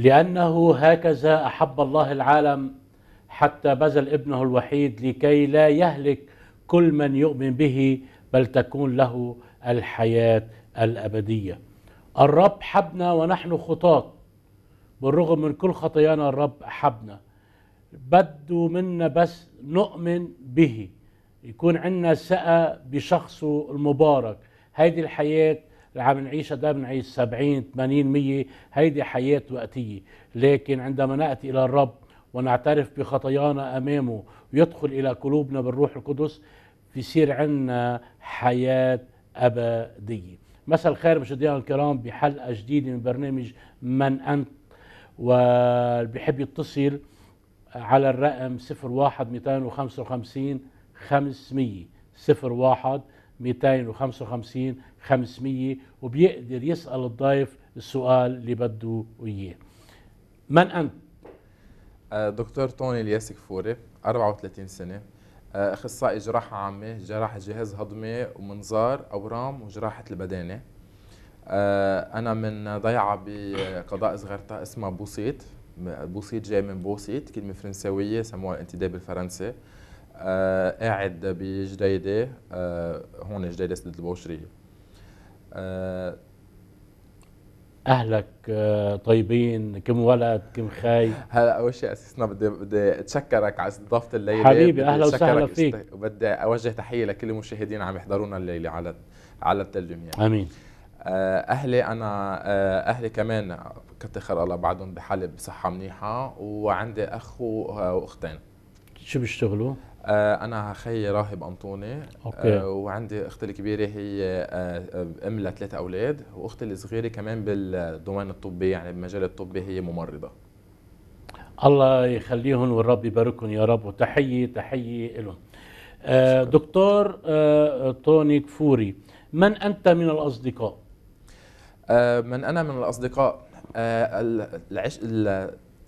لأنه هكذا أحب الله العالم حتى بذل ابنه الوحيد لكي لا يهلك كل من يؤمن به بل تكون له الحياة الأبدية الرب حبنا ونحن خطاة بالرغم من كل خطايانا الرب حبنا بدوا منا بس نؤمن به يكون عندنا ثقة بشخصه المبارك هيدي الحياة اللي عم نعيشها ده بنعيش 70 80 100 هيدي حياة وقتية لكن عندما نأتي إلى الرب ونعترف بخطايانا أمامه ويدخل إلى قلوبنا بالروح القدس بيصير عندنا حياة أبدية مساء الخير مشاهدينا الكرام بحلقة جديدة من برنامج من أنت وبيحب يتصل على الرقم 01 255 500 01 255 500 وبيقدر يسأل الضيف السؤال اللي بده إياه من أنت؟ أه، دكتور توني الياسك فوري 34 سنة أه، أخصائي جراحة عامة جراحة جهاز هضمي ومنظار أورام وجراحة البدانة أه، أنا من ضيعة بقضاء صغرتها اسمها بوسيت بوسيت جاي من بوسيت كلمة فرنساوية سموها الانتداب الفرنسي قاعد بجديدة هون جديدة سد البوشرية آه، اهلك آه، طيبين كم ولد كم خاي هلا اول شيء اساسنا بدي بدي اتشكرك على استضافه الليله حبيبي اهلا وسهلا فيك وبدي اوجه تحيه لكل المشاهدين عم يحضرونا الليله على على التلفزيون امين آه، اهلي انا اهلي كمان كتر خير الله بعدهم بحاله بصحه منيحه وعندي اخ واختين شو بيشتغلوا؟ آه، انا اخي راهب انطوني أوكي. آه، وعندي اختي الكبيره هي آه، ام لثلاث اولاد واختي الصغيره كمان بالدومين الطبي يعني بمجال الطبي هي ممرضه الله يخليهم والرب يباركهم يا رب وتحيه تحيه لهم دكتور طوني كفوري من انت من الاصدقاء من انا من الاصدقاء العش...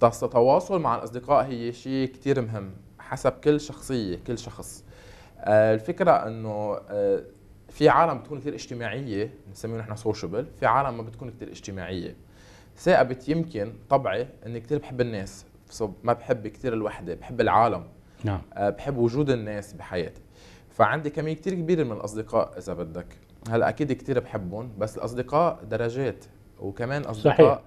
التواصل مع الاصدقاء هي شيء كثير مهم حسب كل شخصيه كل شخص آه، الفكره انه آه، في عالم بتكون كثير اجتماعيه بنسميه نحن سوشيبل في عالم ما بتكون كثير اجتماعيه ثابت يمكن طبعي اني كثير بحب الناس ما بحب كثير الوحده بحب العالم نعم آه، بحب وجود الناس بحياتي فعندي كميه كثير كبيره من الاصدقاء اذا بدك هلا اكيد كثير بحبهم بس الاصدقاء درجات وكمان اصدقاء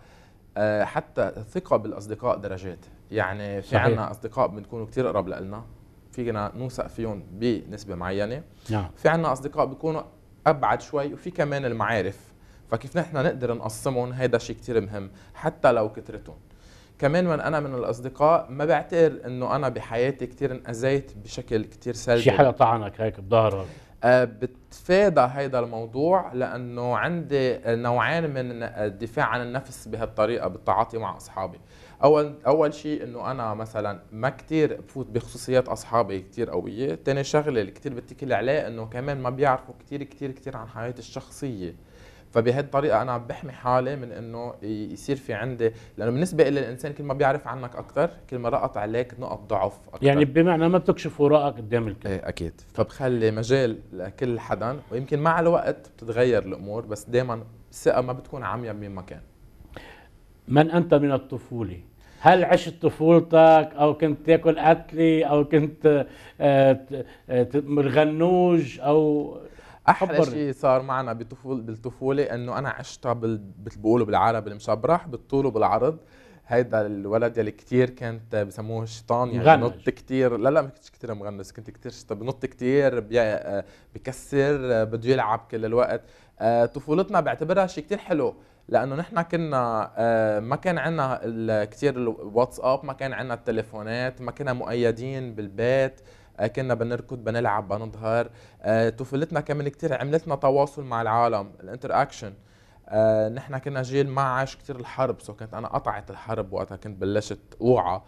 صحيح. حتى الثقه بالاصدقاء درجات يعني في عندنا اصدقاء بنكونوا كثير اقرب لنا فينا نوثق فيهم بنسبه معينه نعم. في عندنا اصدقاء بيكونوا ابعد شوي وفي كمان المعارف فكيف نحن نقدر نقسمهم هذا شيء كثير مهم حتى لو كثرتهم كمان من انا من الاصدقاء ما بعتقد انه انا بحياتي كثير انأذيت بشكل كثير سلبي شي حدا طعنك هيك بظهرك أه بتفادى هذا الموضوع لانه عندي نوعين من الدفاع عن النفس بهالطريقه بالتعاطي مع اصحابي اول اول شيء انه انا مثلا ما كثير بفوت بخصوصيات اصحابي كثير قويه ثاني شغله اللي كثير بتكل عليه انه كمان ما بيعرفوا كثير كثير كثير عن حياتي الشخصيه فبهالطريقه انا عم بحمي حالي من انه يصير في عندي لانه بالنسبه الى الانسان كل ما بيعرف عنك اكثر كل ما رقط عليك نقط ضعف اكثر يعني بمعنى ما بتكشف وراءك قدام الكل ايه اكيد فبخلي مجال لكل حدا ويمكن مع الوقت بتتغير الامور بس دائما الثقه ما بتكون عمياء بمين ما كان من أنت من الطفولة هل عشت طفولتك أو كنت تاكل قتلة أو كنت الغنوج آه، آه، أو احلى شيء صار معنا بطفول بالطفوله انه انا عشتها مثل بيقولوا بالعربي المشبرح بالطول وبالعرض هيدا الولد يلي كثير كنت بسموه الشيطان يعني نط كثير لا لا ما كنتش كثير مغنس كنت كثير بنط كثير آه، بكسر بده يلعب كل الوقت طفولتنا بعتبرها شيء كثير حلو لانه نحن كنا آه، ما كان عندنا كثير الواتساب ما كان عندنا التليفونات ما كنا مؤيدين بالبيت آه، كنا بنركض بنلعب بنظهر آه، طفولتنا كمان كثير عملتنا تواصل مع العالم الانتر اكشن نحن كنا جيل ما عاش كثير الحرب سو كنت انا قطعت الحرب وقتها كنت بلشت اوعى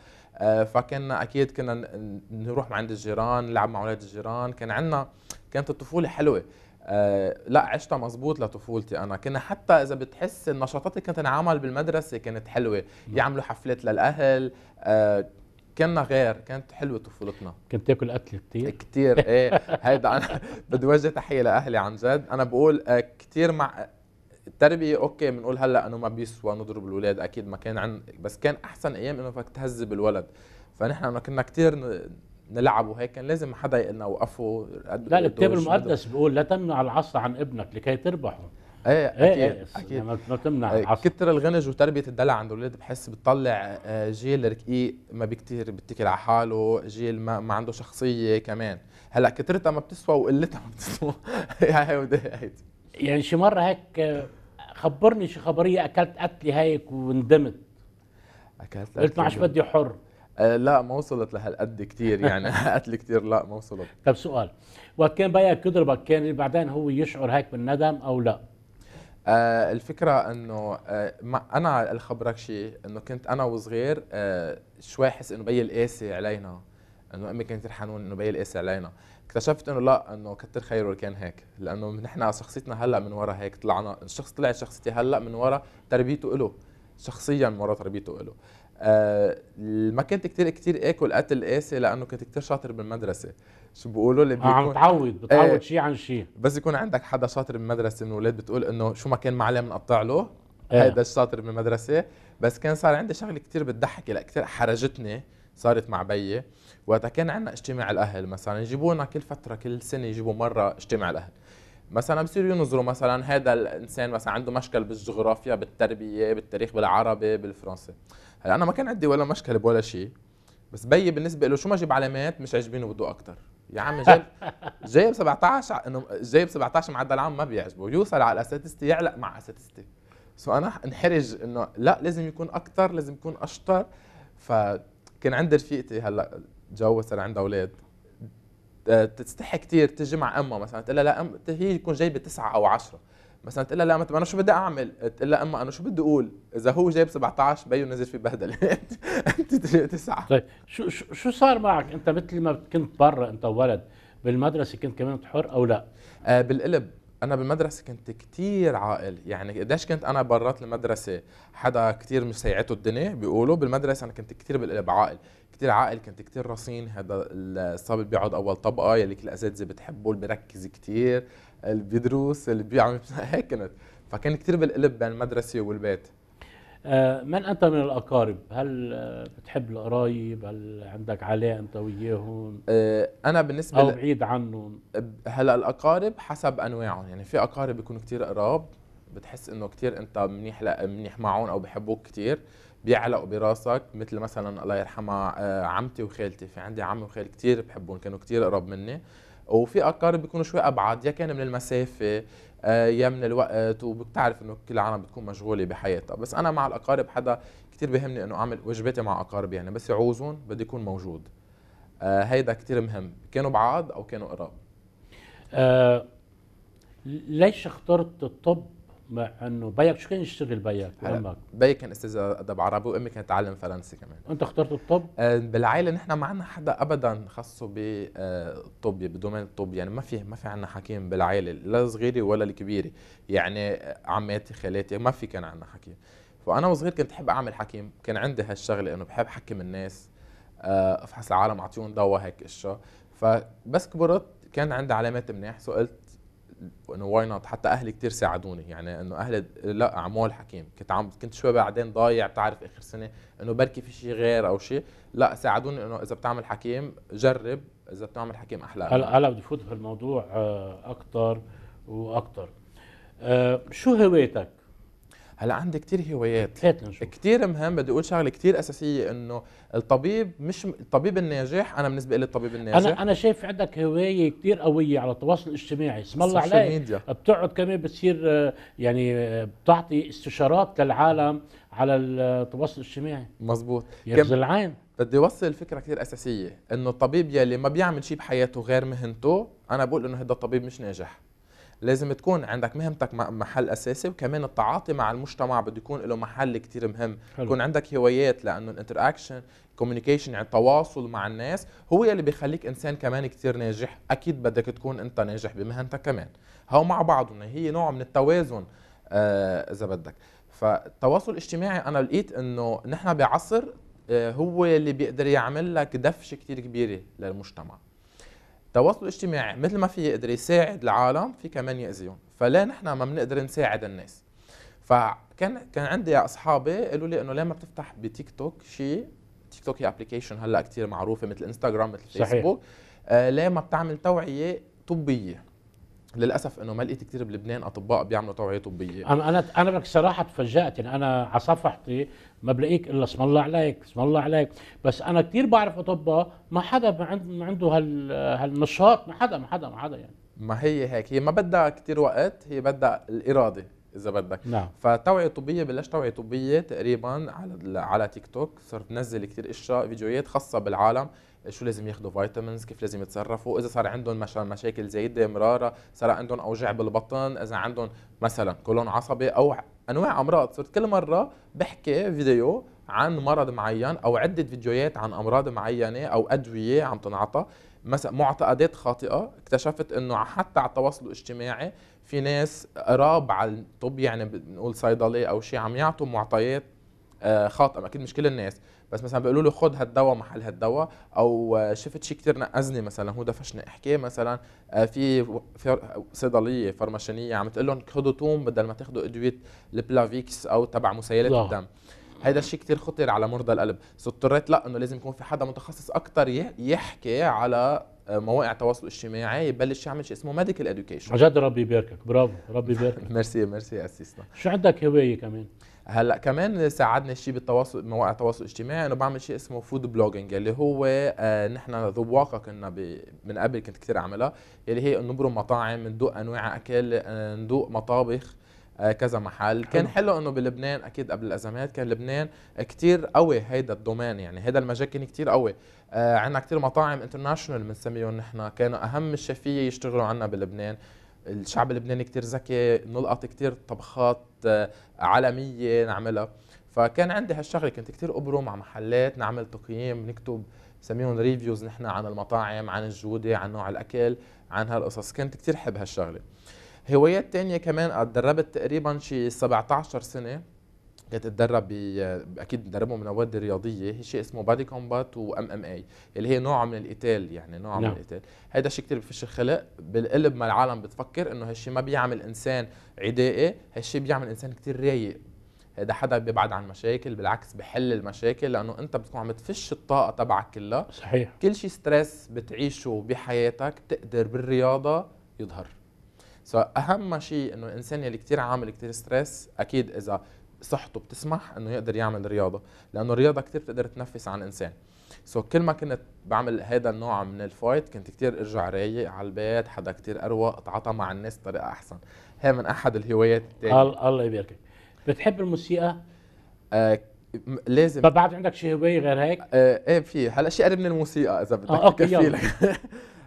فكنا اكيد كنا نروح عند الجيران نلعب مع اولاد الجيران كان عندنا كانت الطفوله حلوه آه، لا عشتها مزبوط لطفولتي انا كنا حتى اذا بتحس النشاطات اللي كانت تنعمل بالمدرسه كانت حلوه يعملوا حفلات للاهل آه، كنا غير كانت حلوه طفولتنا كنت تاكل قتل كثير كثير ايه هيدا انا بدي وجه تحيه لاهلي عن جد انا بقول آه، كثير مع التربيه اوكي بنقول هلا انه ما بيسوى نضرب الاولاد اكيد ما كان عن بس كان احسن ايام انه بدك تهذب الولد فنحن كنا كثير نلعب وهيك كان لازم حدا وقفوا لا الكتاب المقدس بيقول لا تمنع العصا عن ابنك لكي تربحه ايه, إيه، اكيد ايه اكيد إيه، ما بتمنع ايه كتر الغنج وتربيه الدلع عند الاولاد بحس بتطلع آه، جيل رقيق ما بكتير بيتكل على حاله جيل ما, ما عنده شخصيه كمان هلا كترتها ما بتسوى وقلتها ما بتسوى يعني شي مره هيك آه، خبرني شي خبريه اكلت قتله هيك وندمت اكلت قلت ما عادش بدي حر آه، لا ما وصلت لهالقد كثير يعني قتل كثير لا ما وصلت طب سؤال وقت كان بايعك يضربك كان بعدين هو يشعر هيك بالندم او لا؟ آه الفكره انه آه انا الخبرك شيء انه كنت انا وصغير آه شوي احس انه بيي القاسي علينا انه امي كانت ترحنون انه بيي القاسي علينا اكتشفت انه لا انه كتر خيره كان هيك لانه نحن شخصيتنا هلا من ورا هيك طلعنا الشخص طلعت شخصيتي هلا من ورا تربيته له شخصيا من ورا تربيته له آه ما كنت كتير كتير اكل قتل قاسي لانه كنت كتير شاطر بالمدرسه شو بيقولوا لي آه، بيكون عم بتعود بتعود آه شيء عن شيء بس يكون عندك حدا شاطر بالمدرسه من الاولاد بتقول انه شو ما كان معلم نقطع له آه. هيدا الشاطر بالمدرسه بس كان صار عندي شغله كتير بتضحك لا كتير حرجتني صارت مع بيي وقتها كان عندنا اجتماع الاهل مثلا يجيبونا كل فتره كل سنه يجيبوا مره اجتماع الاهل مثلا بصيروا ينظروا مثلا هذا الانسان مثلا عنده مشكل بالجغرافيا بالتربيه بالتاريخ بالعربي بالفرنسي هلا انا ما كان عندي ولا مشكله بولا شيء بس بيي بالنسبه له شو ما جيب علامات مش عاجبينه بده اكثر يا عمي جايب جايب 17 انه جايب 17 معدل عام ما بيعجبه يوصل على اساتذتي يعلق مع اساتذتي سو انا انحرج انه لا لازم يكون اكثر لازم يكون اشطر فكان عند رفيقتي هلا تجوز صار عندها اولاد آه، تستحي كثير تجي مع امها مثلا تقول لها لا أم هي يكون جايبه تسعه او عشرة مثلا تقول لها لا انا شو بدي اعمل؟ تقول لها اما انا شو بدي اقول؟ اذا هو جايب 17 بيو نزل في بهدله انت تسعه طيب شو شو صار معك انت مثل ما كنت برا انت ولد بالمدرسه كنت كمان حر او لا؟ آه بالقلب انا بالمدرسه كنت كثير عاقل يعني قديش كنت انا برات المدرسه حدا كثير مسيعته الدنيا بيقولوا بالمدرسه انا كنت كثير بالقلب عاقل كثير عاقل كنت كثير رصين هذا الصبي اللي بيقعد اول طبقه يلي كل الاساتذه بتحبه اللي بركز كثير اللي بيدرس اللي بيعمل هيك كنت فكان كثير بالقلب بين المدرسه والبيت آه، من انت من الاقارب هل آه، بتحب القرايب هل عندك علاقه انت وياهم آه، انا بالنسبه او بعيد عنهم هلا الاقارب حسب انواعهم يعني في اقارب بيكونوا كثير قراب بتحس انه كثير انت منيح منيح معهم او بحبوك كثير بيعلقوا براسك مثل مثلا الله يرحمها عمتي وخالتي في عندي عم وخال كثير بحبهم كانوا كثير قراب مني وفي اقارب بيكونوا شوي ابعد يا كان من المسافه آه، يا من الوقت وبتعرف انه كل العالم بتكون مشغوله بحياتها بس انا مع الاقارب حدا كثير بهمني انه اعمل واجباتي مع اقاربي يعني بس يعوزون بدي يكون موجود آه، هيدا كثير مهم كانوا بعاد او كانوا قراب آه ليش اخترت الطب مع انه بيك شو كان يشتغل بيك وامك؟ بيي كان استاذ ادب عربي وامي كانت تعلم فرنسي كمان انت اخترت الطب؟ آه، بالعائله نحن ما عندنا حدا ابدا خصه بالطب آه، بدومين الطب يعني ما في ما في عندنا حكيم بالعائله لا صغيري ولا الكبيره يعني آه، عماتي خالاتي ما في كان عندنا حكيم فانا وصغير كنت احب اعمل حكيم كان عندي هالشغله انه بحب احكم الناس افحص العالم اعطيهم دواء هيك اشياء فبس كبرت كان عندي علامات منيح قلت انه واي نوت حتى اهلي كثير ساعدوني يعني انه اهلي لا اعمال حكيم كنت عم كنت شوي بعدين ضايع بتعرف اخر سنه انه بركي في شيء غير او شيء لا ساعدوني انه اذا بتعمل حكيم جرب اذا بتعمل حكيم احلى هلا هلا بدي فوت في الموضوع اكثر آه، واكثر آه، شو هويتك هلا عندي كثير هوايات إيه، كثير مهم بدي اقول شغله كثير اساسيه انه الطبيب مش الطبيب الناجح انا بالنسبه لي الطبيب الناجح انا انا شايف عندك هوايه كثير قويه على التواصل الاجتماعي اسم الله عليك ميديا. بتقعد كمان بتصير آه، يعني آه، بتعطي استشارات للعالم على التواصل الاجتماعي مزبوط يرز العين بدي اوصل فكره كثير اساسيه انه الطبيب يلي ما بيعمل شيء بحياته غير مهنته انا بقول انه هذا الطبيب مش ناجح لازم تكون عندك مهنتك محل اساسي وكمان التعاطي مع المجتمع بده يكون له محل كثير مهم حلو. يكون عندك هوايات لانه الانتراكشن كوميونيكيشن يعني التواصل مع الناس هو اللي بيخليك انسان كمان كثير ناجح اكيد بدك تكون انت ناجح بمهنتك كمان هو مع بعضهم هي نوع من التوازن آه، اذا آه بدك فالتواصل الاجتماعي انا لقيت انه نحن بعصر آه هو اللي بيقدر يعمل لك دفشه كثير كبيره للمجتمع التواصل الاجتماعي مثل ما في يقدر يساعد العالم في كمان يأذيهم فلا نحن ما بنقدر نساعد الناس فكان كان عندي اصحابي قالوا لي انه ليه ما بتفتح بتيك توك شيء تيك توك هي ابلكيشن هلا كثير معروفه مثل انستغرام مثل فيسبوك آه ليه ما بتعمل توعيه طبيه للاسف انه ما لقيت كثير بلبنان اطباء بيعملوا توعيه طبيه انا انا انا بدك صراحه تفاجات يعني انا على صفحتي ما بلاقيك الا اسم الله عليك اسم الله عليك بس انا كثير بعرف اطباء ما حدا عنده هال هالنشاط ما حدا ما حدا ما حدا يعني ما هي هيك هي ما بدها كثير وقت هي بدها الاراده اذا بدك نعم فتوعيه طبيه بلشت توعيه طبيه تقريبا على على تيك توك صرت نزل كثير اشياء فيديوهات خاصه بالعالم شو لازم ياخذوا فيتامينز كيف لازم يتصرفوا اذا صار عندهم مثلا مشاكل زايده مراره صار عندهم اوجاع بالبطن اذا عندهم مثلا كولون عصبي او انواع امراض صرت كل مره بحكي فيديو عن مرض معين او عده فيديوهات عن امراض معينه او ادويه عم تنعطى مثلا معتقدات خاطئه اكتشفت انه حتى على التواصل الاجتماعي في ناس قراب على الطب يعني بنقول صيدلي او شيء عم يعطوا معطيات آه، خاطئه اكيد مش كل الناس بس مثلا بيقولوا له خذ هالدواء محل هالدواء او آه، شفت شيء كثير نقزني مثلا هو دفشني احكي مثلا آه، في صيدليه فرماشينيه عم تقول لهم خذوا توم بدل ما تاخذوا ادويه البلافيكس او تبع مسيلات الدم هذا الشيء كثير خطير على مرضى القلب سو اضطريت لا انه لازم يكون في حدا متخصص اكثر يحكي على آه، مواقع التواصل الاجتماعي يبلش يعمل شيء اسمه ميديكال اديوكيشن جد ربي يباركك برافو ربي يباركك ميرسي ميرسي اسيسنا شو عندك هوايه كمان هلا كمان ساعدني الشيء بالتواصل مواقع التواصل الاجتماعي انه بعمل شيء اسمه فود بلوجينج اللي هو آه نحن ذواقه كنا من قبل كنت كثير اعملها اللي هي انه نبرم مطاعم ندوق انواع اكل آه، ندوق مطابخ آه، كذا محل كان حلو انه بلبنان اكيد قبل الازمات كان لبنان كتير قوي هيدا الدومين يعني هيدا المجال كان كتير قوي آه، عندنا كتير مطاعم انترناشونال بنسميهم نحن كانوا اهم الشافيه يشتغلوا عنا بلبنان الشعب اللبناني كتير ذكي نلقط كتير طبخات آه، عالميه نعملها فكان عندي هالشغله كنت كتير ابرم مع محلات نعمل تقييم نكتب سميهم ريفيوز نحن عن المطاعم عن الجوده عن نوع الاكل عن هالقصص كنت كتير حب هالشغله هوايات تانية كمان اتدربت تقريبا شي 17 سنه كنت اتدرب ب... اكيد بدربهم من مواد رياضيه شيء اسمه بادي كومبات وام ام اي اللي هي نوع من القتال يعني نوع لا. من نعم. القتال هيدا شيء كثير بفش الخلق بالقلب ما العالم بتفكر انه هالشيء ما بيعمل انسان عدائي هالشيء بيعمل انسان كثير رايق هذا حدا بيبعد عن مشاكل بالعكس بحل المشاكل لانه انت بتكون عم تفش الطاقه تبعك كلها صحيح كل شيء ستريس بتعيشه بحياتك بتقدر بالرياضه يظهر سو اهم شيء انه الانسان يلي كثير عامل كثير ستريس اكيد اذا صحته بتسمح انه يقدر يعمل رياضه لانه الرياضه كثير بتقدر تنفس عن الانسان سو so, كل ما كنت بعمل هذا النوع من الفايت كنت كثير ارجع رايق على البيت حدا كثير اروق اتعاطى مع الناس بطريقه احسن هي من احد الهوايات الثانيه الله يباركك بتحب الموسيقى؟ آه لازم بعد عندك شيء هوايه غير هيك؟ آه ايه في هلا شيء قريب من الموسيقى اذا آه، بدك آه اوكي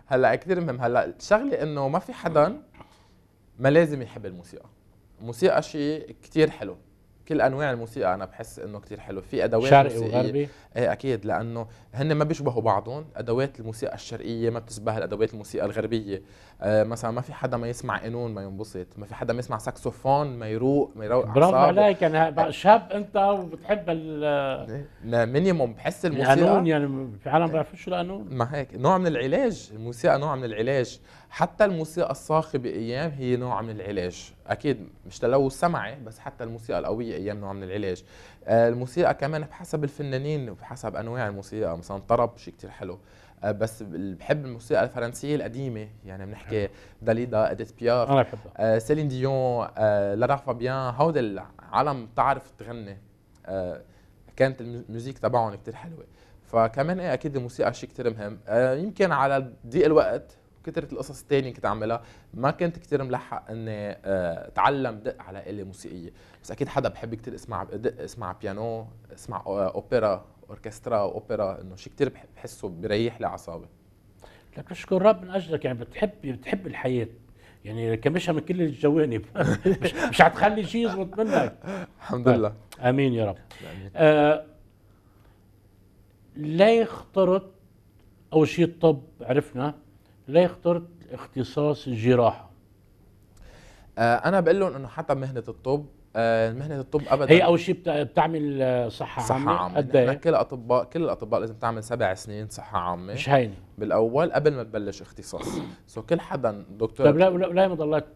هلا كثير مهم هلا الشغله انه ما في حدا آه. ما لازم يحب الموسيقى الموسيقى شيء كتير حلو كل انواع الموسيقى انا بحس انه كتير حلو في ادوات شرقي موسيقية. وغربي ايه اكيد لانه هن ما بيشبهوا بعضهم ادوات الموسيقى الشرقيه ما بتشبه ادوات الموسيقى الغربيه آه مثلا ما في حدا ما يسمع قانون ما ينبسط ما في حدا ما يسمع ساكسوفون ما يروق ما يروق برافو عليك يعني إيه. شاب انت وبتحب ال مينيموم بحس الموسيقى القانون يعني في عالم بيعرفوا شو القانون ما هيك نوع من العلاج الموسيقى نوع من العلاج حتى الموسيقى الصاخبة بأيام هي نوع من العلاج أكيد مش تلوث سمعي بس حتى الموسيقى القوية أيام نوع من العلاج آه، الموسيقى كمان بحسب الفنانين وبحسب أنواع الموسيقى مثلا طرب شيء كتير حلو آه، بس بحب الموسيقى الفرنسيه القديمه يعني بنحكي داليدا اديت بياف انا بحبها آه، سيلين ديون لارا فابيان هودي العالم بتعرف تغني كانت الموسيقى تبعهم كتير حلوه فكمان ايه اكيد الموسيقى شيء كتير مهم يمكن على ضيق الوقت كثرة القصص الثانية كنت عاملها ما كنت كثير ملحق اني اتعلم آه، دق على آلة موسيقية بس اكيد حدا بحب كثير اسمع دق اسمع بيانو اسمع آه، اوبرا اوركسترا اوبرا انه شيء كثير بحسه بريح لي اعصابي لك بشكر رب من اجلك يعني بتحب بتحب الحياه يعني كمشها من كل الجوانب مش, مش شيء يزبط منك الحمد طيب. لله امين يا رب آمين. آه ليه اخترت اول شيء الطب عرفنا ليه اخترت اختصاص الجراحه آه، انا بقول لهم انه حتى مهنه الطب آه، مهنه الطب ابدا هي اول شيء بتعمل آه، صحه, صحة عامه, عامة. قد ايه كل الاطباء كل الاطباء لازم تعمل سبع سنين صحه عامه مش هينه بالاول قبل ما تبلش اختصاص سو كل حدا دكتور طيب لا لا ما ضليت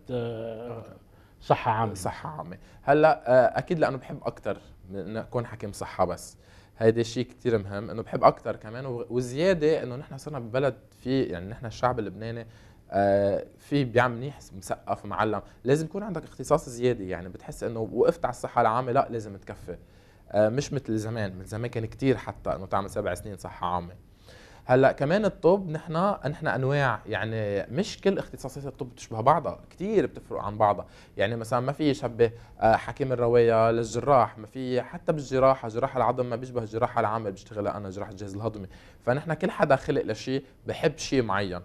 صحه عامه صحه عامه هلا اكيد لانه بحب اكثر من اكون حكيم صحه بس هيدا الشيء كثير مهم انه بحب اكثر كمان وزياده انه نحن صرنا ببلد في يعني نحن الشعب اللبناني آه في بيعمل منيح مثقف معلم لازم يكون عندك اختصاص زياده يعني بتحس انه وقفت على الصحه العامه لا لازم تكفي آه مش مثل زمان من زمان كان كثير حتى انه تعمل سبع سنين صحه عامه هلا كمان الطب نحن نحن انواع يعني مش كل اختصاصات الطب بتشبه بعضها كثير بتفرق عن بعضها يعني مثلا ما في شبه آه، حكيم الرويه للجراح ما في حتى بالجراحه جراحة العظم ما بيشبه الجراحه العامه بشتغلها انا جراح الجهاز الهضمي فنحن كل حدا خلق لشيء بحب شيء معين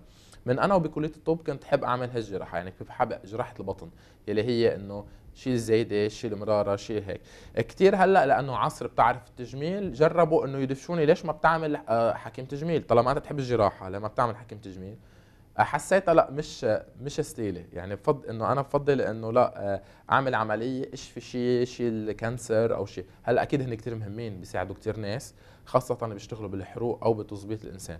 من انا وبكليه الطب كنت احب اعمل هالجراحه يعني كنت بحب جراحه البطن يلي هي انه شيء زايده شيء المراره شيء هيك كثير هلا لانه عصر بتعرف التجميل جربوا انه يدفشوني ليش ما بتعمل آه، حكيم تجميل طالما انت بتحب الجراحه لما بتعمل حكيم تجميل آه، حسيتها لا مش مش ستيلي يعني بفضل انه انا بفضل انه لا آه، اعمل عمليه اشفي شيء شيل كانسر او شيء هلا اكيد هن كثير مهمين بيساعدوا كثير ناس خاصه اللي بيشتغلوا بالحروق او بتظبيط الانسان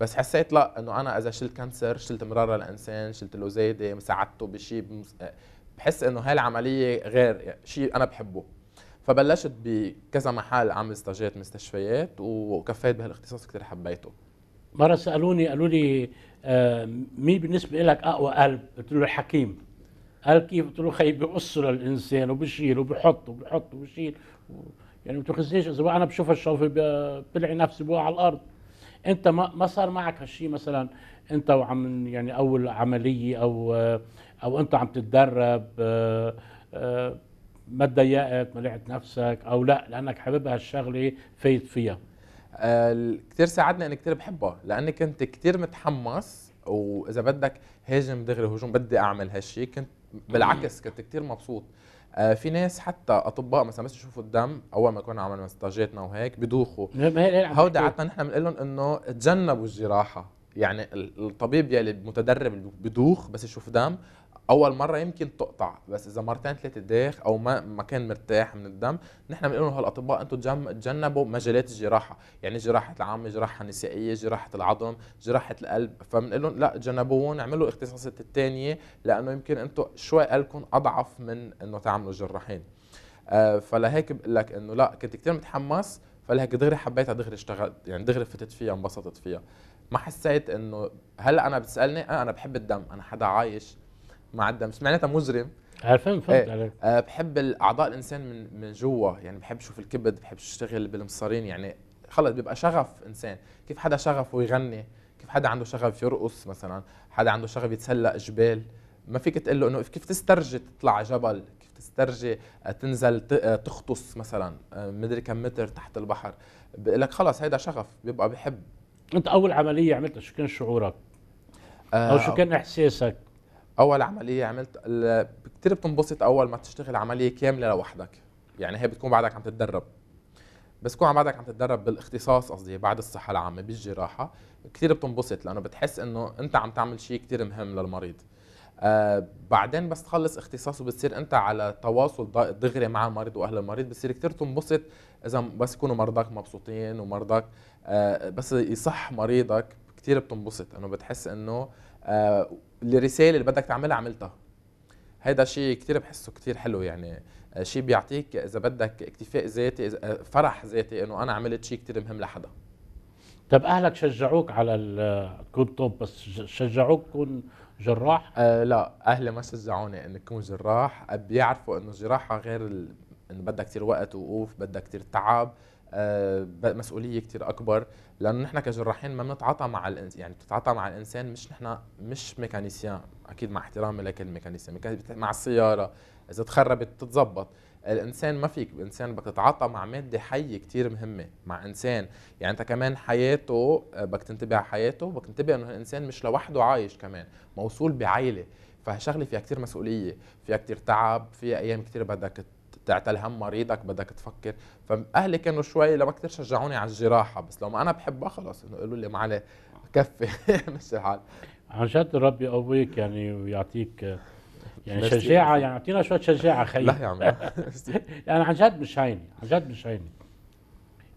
بس حسيت لا انه انا اذا شلت كانسر شلت مراره لانسان شلت له زايده ساعدته بشيء بمس... بحس انه هاي العمليه غير شيء انا بحبه فبلشت بكذا محل عم استاجات مستشفيات وكفيت بهالاختصاص كثير حبيته مره سالوني قالوا لي آه، مين بالنسبه لك اقوى قلب؟ قلت له الحكيم قال كيف؟ قلت له خي بقصه للانسان وبشيل وبحط وبحط وبشيل يعني ما تخزنيش اذا انا بشوف الشوفه بلعي نفسي بوقع على الارض انت ما ما صار معك هالشيء مثلا انت وعم يعني اول عمليه او او انت عم تتدرب آه، آه، ما تضايقت ما لعت نفسك او لا لانك حابب هالشغله فايت فيها آه، كثير ساعدني اني كثير بحبها لاني كنت كثير متحمس واذا بدك هاجم دغري هجوم بدي اعمل هالشيء كنت بالعكس كنت كثير مبسوط آه، في ناس حتى اطباء مثلا بس يشوفوا الدم اول ما كنا عملنا استاجيتنا وهيك بدوخوا هودا عاده نحن بنقول لهم انه تجنبوا الجراحه يعني الطبيب يلي متدرب بدوخ بس يشوف دم اول مره يمكن تقطع بس اذا مرتين ثلاثه داخ او ما ما كان مرتاح من الدم نحن بنقول لهم هالاطباء انتم تجنبوا مجالات الجراحه يعني جراحه العامه جراحه نسائيه جراحه العظم جراحه القلب فبنقول لهم لا تجنبوهم اعملوا اختصاصات الثانيه لانه يمكن انتم شوي قلبكم اضعف من انه تعملوا جراحين آه فلهيك بقول لك انه لا كنت كثير متحمس فلهيك دغري حبيتها دغري اشتغلت يعني دغري فتت فيها انبسطت فيها ما حسيت انه هلا انا بتسالني آه انا بحب الدم انا حدا عايش معدم معناتها مزرم عارفين فهمت إيه. عليك آه بحب الاعضاء الانسان من من جوا يعني بحب اشوف الكبد بحب اشتغل بالمصارين يعني خلص بيبقى شغف انسان كيف حدا شغفه يغني كيف حدا عنده شغف يرقص مثلا حدا عنده شغف يتسلق جبال ما فيك تقول له انه كيف تسترجي تطلع جبل كيف تسترجي آه، تنزل آه، تغطس مثلا آه، مدري كم متر تحت البحر بقول لك خلص هيدا شغف بيبقى بحب انت اول عمليه عملتها شو كان شعورك او شو كان احساسك اول عمليه عملت كثير بتنبسط اول ما تشتغل عمليه كامله لوحدك يعني هي بتكون بعدك عم تتدرب بس تكون بعدك عم تتدرب بالاختصاص قصدي بعد الصحه العامه بالجراحه كثير بتنبسط لانه بتحس انه انت عم تعمل شيء كثير مهم للمريض آه بعدين بس تخلص اختصاص وبتصير انت على تواصل دغري مع المريض واهل المريض بتصير كثير تنبسط اذا بس يكونوا مرضاك مبسوطين ومرضاك آه بس يصح مريضك كثير بتنبسط انه بتحس انه الرساله آه، اللي بدك تعملها عملتها هيدا شيء كثير بحسه كثير حلو يعني آه، شيء بيعطيك اذا بدك اكتفاء ذاتي آه، فرح ذاتي انه انا عملت شيء كثير مهم لحدا طب اهلك شجعوك على تكون طب بس شجعوك تكون جراح؟ أه لا اهلي ما شجعوني اني اكون جراح بيعرفوا انه الجراحه غير انه بدها كثير وقت ووقوف بدها كثير تعب آه، مسؤوليه كثير اكبر لانه نحن كجراحين ما بنتعاطى مع الانس يعني بتتعاطى مع الانسان مش نحن مش ميكانيسيان اكيد مع احترامي لكل ميكانيسيان مع السياره اذا تخربت تتزبط الانسان ما فيك انسان بدك تتعاطى مع ماده حيه كثير مهمه مع انسان يعني انت كمان حياته آه، بدك تنتبه على حياته بدك تنتبه انه الانسان مش لوحده عايش كمان موصول بعائله فشغله فيها كثير مسؤوليه فيها كثير تعب فيها ايام كثير بدك بتاعت الهم مريضك بدك تفكر فاهلي كانوا شوي لما كثير شجعوني على الجراحه بس لو ما انا بحبها خلص انه قالوا لي معلي كفي مشي الحال عن جد ربي يقويك يعني ويعطيك يعني شجاعة يعني اعطينا شوية شجاعة خيي لا يا عم يعني عن جد مش هينة عن جد مش هينة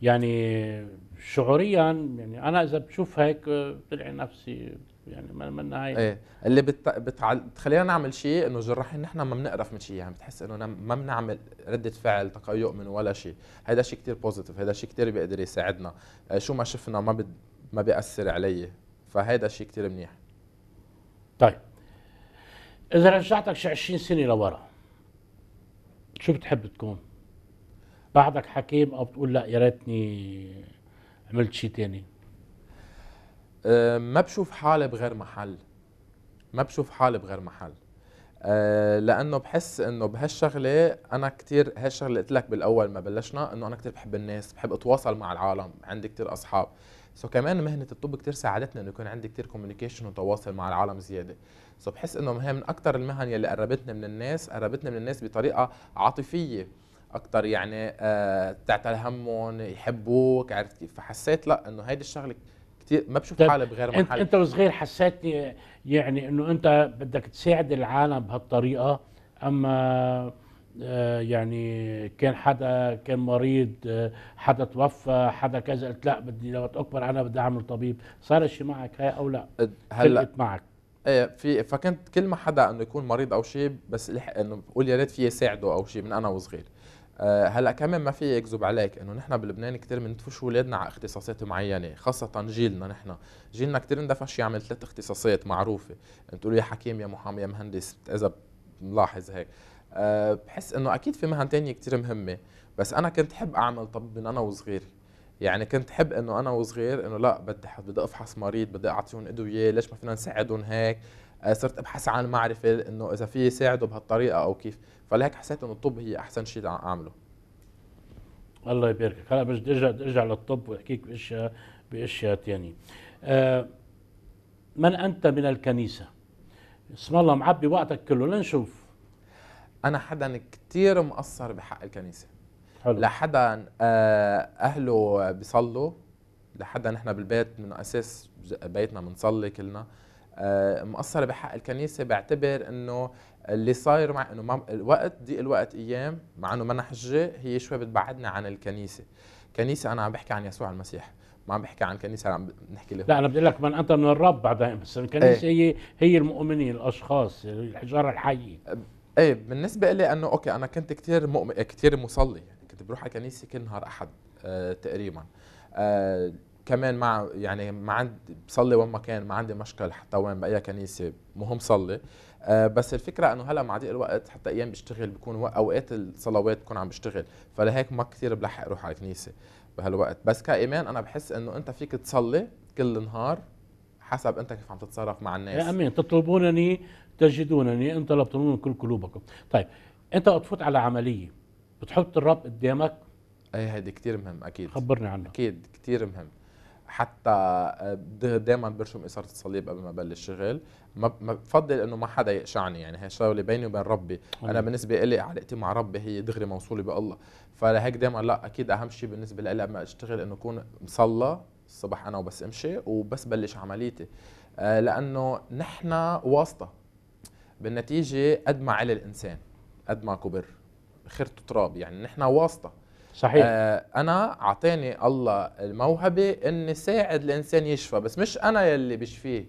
يعني شعوريا يعني انا اذا بشوف هيك بطلع نفسي يعني ما من هاي ايه اللي بت... بتع... بتخلينا نعمل شيء انه جراحين نحن ما بنقرف من شيء يعني بتحس انه نعم- ما بنعمل رده فعل تقيؤ من ولا شيء هذا شيء كثير بوزيتيف هذا شيء كثير بيقدر يساعدنا آه، شو ما شفنا ما بد... ما بياثر علي فهذا شيء كثير منيح طيب اذا رجعتك شي 20 سنه لورا شو بتحب تكون بعدك حكيم او بتقول لا يا ريتني عملت شيء ثاني آه، ما بشوف حالي بغير محل ما بشوف حالي بغير محل أه لانه بحس انه بهالشغله انا كثير هالشغله قلت لك بالاول ما بلشنا انه انا كثير بحب الناس بحب اتواصل مع العالم عندي كثير اصحاب سو كمان مهنه الطب كثير ساعدتني انه يكون عندي كثير كوميونيكيشن وتواصل مع العالم زياده سو بحس انه هي من اكثر المهن يلي قربتني من الناس قربتني من الناس بطريقه عاطفيه اكثر يعني أه تعتل همهم يحبوك عرفت كيف فحسيت لا انه هيدي الشغله كثير ما بشوف طيب، حالي بغير محل انت, انت وصغير حسيت يعني انه انت بدك تساعد العالم بهالطريقه اما آه، يعني كان حدا كان مريض آه، حدا توفى حدا كذا قلت لا بدي لو اكبر انا بدي اعمل طبيب صار الشيء معك هي او لا هلا معك ايه في فكنت كل ما حدا انه يكون مريض او شيء بس انه بقول يا ريت في يساعده او شيء من انا وصغير آه، هلا كمان ما في يكذب عليك انه نحن بلبنان كثير بندفش اولادنا على اختصاصات معينه خاصه جيلنا نحن جيلنا كثير اندفش يعمل ثلاث اختصاصات معروفه تقول يا حكيم يا محامي يا مهندس اذا ملاحظ هيك أه بحس انه اكيد في مهن ثانيه كثير مهمه بس انا كنت حب اعمل طب من انا وصغير يعني كنت حب انه انا وصغير انه لا بدي بدي افحص مريض بدي اعطيهم ادويه ليش ما فينا نساعدهم هيك آه، صرت ابحث عن معرفه انه اذا في يساعده بهالطريقه او كيف فلهيك حسيت انه الطب هي احسن شيء اعمله الله يباركك هلا بدي ارجع بدي ارجع للطب واحكيك باشياء باشياء ثانيه آه، من انت من الكنيسه اسم الله معبي وقتك كله لنشوف انا حدا كثير مقصر بحق الكنيسه حلو. لحدا آه، اهله بيصلوا لحدا نحن بالبيت من اساس بيتنا بنصلي كلنا آه، مقصره بحق الكنيسه بعتبر انه اللي صاير مع انه ما الوقت ضيق الوقت ايام مع انه ما حجه هي شوي بتبعدنا عن الكنيسه كنيسه انا عم بحكي عن يسوع المسيح ما عم بحكي عن كنيسه عم نحكي له لا انا بدي لك من انت من الرب بعدها بس الكنيسه إيه. هي هي المؤمنين الاشخاص الحجاره الحيه ايه بالنسبه لي انه اوكي انا كنت كثير مؤمن كثير مصلي يعني كنت بروح على كنيسه كل نهار احد آه تقريبا آه كمان مع يعني ما عندي بصلي وين ما كان ما عندي مشكل حتى وين باي كنيسه مهم صلي آه بس الفكره انه هلا مع ضيق الوقت حتى ايام بشتغل بكون اوقات الصلوات بكون عم بشتغل فلهيك ما كثير بلحق اروح على الكنيسه بهالوقت بس كايمان انا بحس انه انت فيك تصلي كل نهار حسب انت كيف عم تتصرف مع الناس يا امين تطلبونني تجدونني ان طلبتموني من كل قلوبكم طيب انت تفوت على عمليه بتحط الرب قدامك اي هيدي كثير مهم اكيد خبرني عنها اكيد كثير مهم حتى آه، دائما برسم إثارة الصليب قبل ما بلش شغل ما بفضل انه ما حدا يقشعني يعني هي شغله بيني وبين ربي انا أمم. بالنسبه لي علاقتي مع ربي هي دغري موصوله بالله فلهيك دائما لا اكيد اهم شيء بالنسبه لي لما اشتغل انه اكون مصلى الصبح انا وبس امشي وبس بلش عمليتي آه، لانه نحن واسطه بالنتيجه قد ما على الانسان قد ما كبر خرته تراب يعني نحن واسطه صحيح آه انا اعطاني الله الموهبه اني ساعد الانسان يشفى بس مش انا يلي بشفيه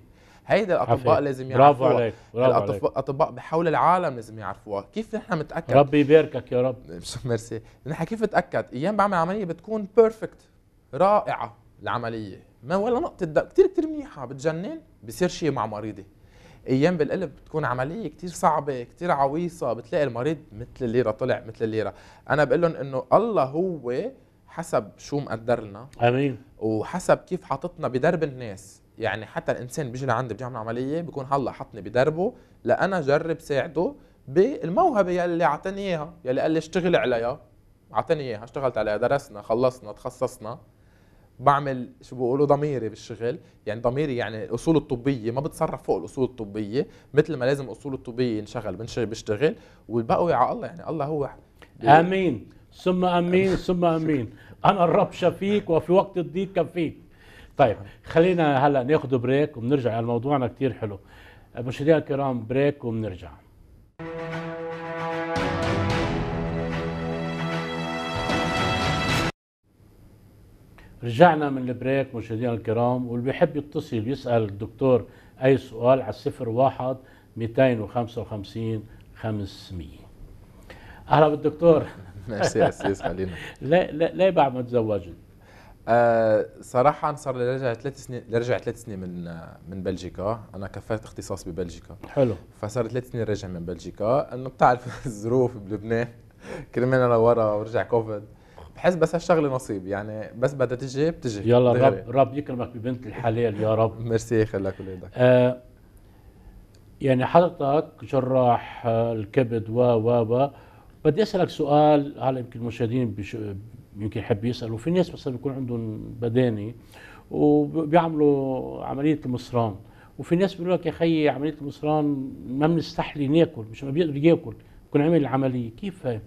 هيدا الاطباء عفية. لازم يعرفوها برافو عليك برافو عليك الاطباء بحول العالم لازم يعرفوها كيف نحن متاكد ربي يباركك يا رب ميرسي نحن كيف نتاكد ايام بعمل عمليه بتكون بيرفكت رائعه العمليه ما ولا نقطه دم كثير كثير منيحه بتجنن بصير شيء مع مريضي ايام بالقلب بتكون عمليه كثير صعبه كثير عويصه بتلاقي المريض مثل الليره طلع مثل الليره انا بقول لهم انه الله هو حسب شو مقدر لنا امين وحسب كيف حاططنا بدرب الناس يعني حتى الانسان بيجي لعندي بيعمل عمليه بيكون الله حطني بدربه لانا جرب ساعده بالموهبه يلي اعطاني اياها يلي قال لي اشتغل عليها اعطاني اياها اشتغلت عليها درسنا خلصنا تخصصنا بعمل شو بيقولوا ضميري بالشغل يعني ضميري يعني الاصول الطبيه ما بتصرف فوق الاصول الطبيه مثل ما لازم الاصول الطبيه ينشغل بشتغل والبقوي على الله يعني الله هو امين ثم امين ثم امين انا الرب شفيك وفي وقت الضيق كفيك طيب خلينا هلا ناخذ بريك وبنرجع على موضوعنا كثير حلو مشاهدينا الكرام بريك وبنرجع رجعنا من البريك مشاهدينا الكرام واللي بيحب يتصل يسال الدكتور اي سؤال على الصفر واحد 255 500 اهلا بالدكتور ميرسي استاذ خلينا ليه ليه بعد ما تزوجت؟ أه صراحة صار لي رجع ثلاث سنين رجع ثلاث سنين من من بلجيكا، أنا كفيت اختصاص ببلجيكا حلو فصار ثلاث سنين رجع من بلجيكا، إنه بتعرف الظروف بلبنان كرمالنا لورا ورجع كوفيد بحس بس هالشغله نصيب يعني بس بدها تجي بتجي يلا دغري. رب رب يكرمك ببنت الحلال يا رب ميرسي يخليك ولادك آه يعني حضرتك جراح آه، الكبد و و و بدي اسالك سؤال هلا يمكن المشاهدين يمكن يحب يسالوا في ناس مثلا بيكون عندهم بداني وبيعملوا عمليه المصران وفي ناس بيقولوا لك يا خي عمليه المصران ما بنستحلي ناكل مش ما بيقدر ياكل بكون عمل العمليه كيف هي؟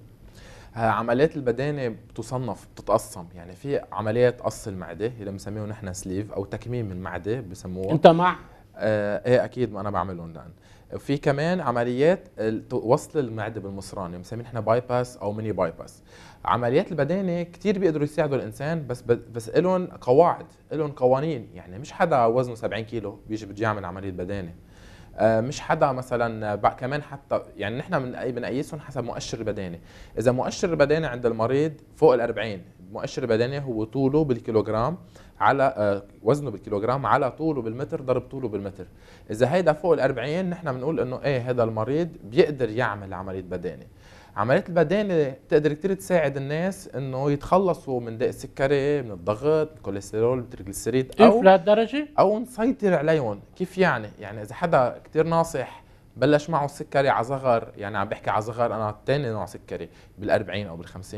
عمليات البدانه بتصنف بتتقسم يعني في عمليات قص المعده اللي بنسميهم نحن سليف او تكميم المعده بسموها انت مع آه ايه اكيد ما انا بعملهم لان في كمان عمليات وصل المعده بالمصران بنسميه نحن باي باس او ميني باي باس عمليات البدانه كثير بيقدروا يساعدوا الانسان بس بس لهم قواعد لهم قوانين يعني مش حدا وزنه 70 كيلو بيجي بده يعمل عمليه بدانه آه، مش حدا مثلا كمان حتى يعني نحن بنقيسهم حسب مؤشر البدانه اذا مؤشر البدانه عند المريض فوق ال 40 مؤشر البدانه هو طوله بالكيلوغرام على آه، وزنه بالكيلوغرام على طوله بالمتر ضرب طوله بالمتر اذا هيدا فوق ال 40 نحن بنقول انه ايه هذا المريض بيقدر يعمل عمليه بدانه عمليات البدانه بتقدر كثير تساعد الناس انه يتخلصوا من داء السكري من الضغط من الكوليسترول التريجليسيريد إيه، او كيف لهالدرجه او نسيطر عليهم كيف يعني يعني اذا حدا كثير ناصح بلش معه السكري على صغر يعني عم بحكي على صغر انا ثاني نوع سكري بال40 او بال50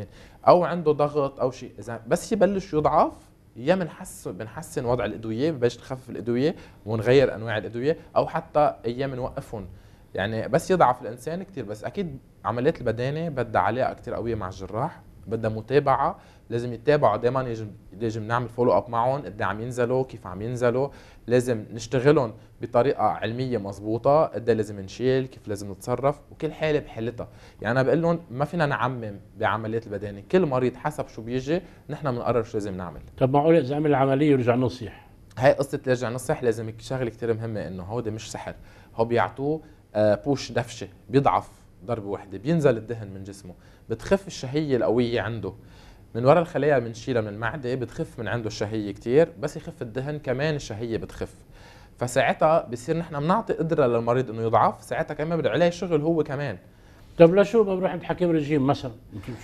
او عنده ضغط او شيء اذا بس يبلش يضعف يا بنحسن بنحسن وضع الادويه ببلش نخفف الادويه ونغير انواع الادويه او حتى ايام نوقفهم يعني بس يضعف الانسان كثير بس اكيد عمليات البدانه بدها علاقه كثير قويه مع الجراح بدها متابعه لازم يتابعوا دائما لازم لازم نعمل فولو اب معهم قد إيه عم ينزلوا كيف عم ينزلوا لازم نشتغلهم بطريقه علميه مضبوطه قد إيه لازم نشيل كيف لازم نتصرف وكل حاله بحالتها يعني انا بقول لهم ما فينا نعمم بعمليات البدانه كل مريض حسب شو بيجي نحن بنقرر شو لازم نعمل طب معقول اذا عمل العمليه ورجع نصيح هاي قصه ترجع نصيح لازم شغله كثير مهمه انه هودي مش سحر هو بيعطوه بوش آه، دفشه بيضعف ضربه واحده بينزل الدهن من جسمه بتخف الشهيه القويه عنده من وراء الخلايا بنشيلها من المعده بتخف من عنده الشهيه كتير بس يخف الدهن كمان الشهيه بتخف فساعتها بصير نحن بنعطي قدره للمريض انه يضعف ساعتها كمان بده عليه شغل هو كمان طب لشو ما بروح عند حكيم رجيم مثلا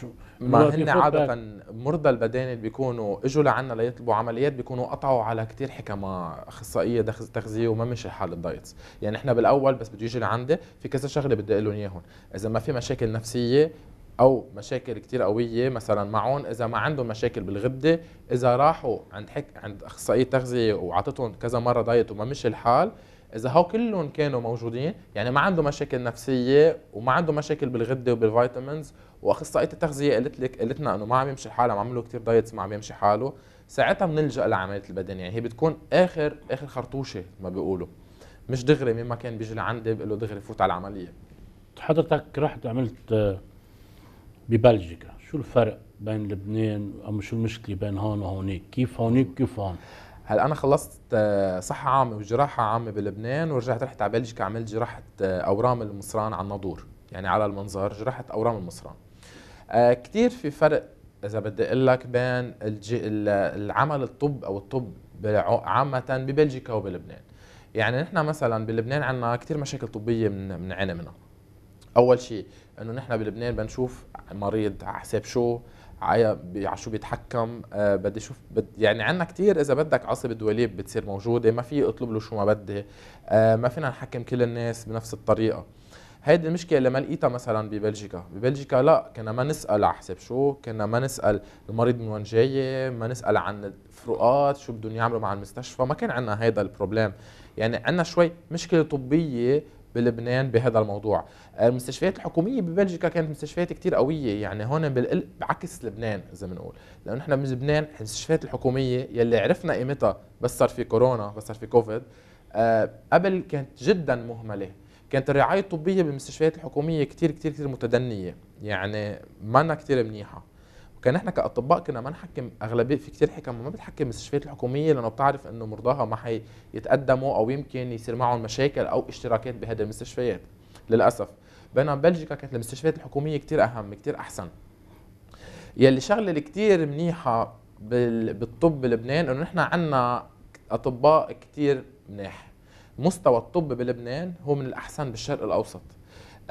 شو ما هن عادة مرضى البدانة اللي بيكونوا اجوا لعنا ليطلبوا عمليات بيكونوا قطعوا على كثير حكمة اخصائيه تغذيه وما مشي حال الدايتس، يعني احنا بالاول بس بده يجي لعندي في كذا شغله بدي اقول لهم اياهم، اذا ما في مشاكل نفسيه او مشاكل كثير قويه مثلا معهم اذا ما عندهم مشاكل بالغده اذا راحوا عند حك... عند اخصائيه تغذيه واعطتهم كذا مره دايت وما مشي الحال اذا هو كلهم كانوا موجودين يعني ما عنده مشاكل نفسيه وما عنده مشاكل بالغده وبالفيتامينز واخصائيه التغذيه قالت لك قالت لنا انه ما عم يمشي حاله عم له كثير دايتس ما عم يمشي حاله ساعتها بنلجا لعمليه البدن يعني هي بتكون اخر اخر خرطوشه ما بيقولوا مش دغري مين ما كان بيجي لعندي بقول له دغري فوت على العمليه حضرتك رحت عملت آه، ببلجيكا شو الفرق بين لبنان او شو المشكله بين هون وهونيك كيف هونيك وكيف هون هلا انا خلصت آه، صحه عامه وجراحه عامه بلبنان ورجعت رحت على بلجيكا عملت جراحه آه، اورام المصران على الناظور يعني على المنظر جراحه اورام المصران آه، كثير في فرق اذا بدي اقول لك بين العمل الطب او الطب عامه ببلجيكا وبلبنان يعني نحن مثلا بلبنان عندنا كثير مشاكل طبيه من من عنا منها اول شيء انه نحن بلبنان بنشوف مريض على حساب شو عيا على شو بيتحكم أه بدي شوف بد يعني عندنا كثير اذا بدك عصب الدواليب بتصير موجوده ما في اطلب له شو ما بدي أه ما فينا نحكم كل الناس بنفس الطريقه هيدي المشكله اللي ما لقيتها مثلا ببلجيكا ببلجيكا لا كنا ما نسال على حسب شو كنا ما نسال المريض من وين جاي ما نسال عن الفروقات شو بدهم يعملوا مع المستشفى ما كان عندنا هيدا البروبلم يعني عندنا شوي مشكله طبيه بلبنان بهذا الموضوع آه، المستشفيات الحكومية ببلجيكا كانت مستشفيات كتير قوية يعني هون بعكس لبنان إذا بنقول لأنه نحن بلبنان المستشفيات الحكومية يلي عرفنا قيمتها بس صار في كورونا بس صار في كوفيد آه، قبل كانت جدا مهملة كانت الرعاية الطبية بالمستشفيات الحكومية كتير كتير كتير متدنية يعني ما كتير منيحة كان احنا كاطباء كنا ما نحكم اغلبيه في كتير حكم ما بتحكم المستشفيات الحكوميه لانه بتعرف انه مرضاها ما حيتقدموا او يمكن يصير معهم مشاكل او اشتراكات بهذه المستشفيات للاسف بينما بلجيكا كانت المستشفيات الحكوميه كتير اهم كتير احسن يلي شغله اللي كتير منيحه بالطب بلبنان انه نحن عندنا اطباء كتير مناح مستوى الطب بلبنان هو من الاحسن بالشرق الاوسط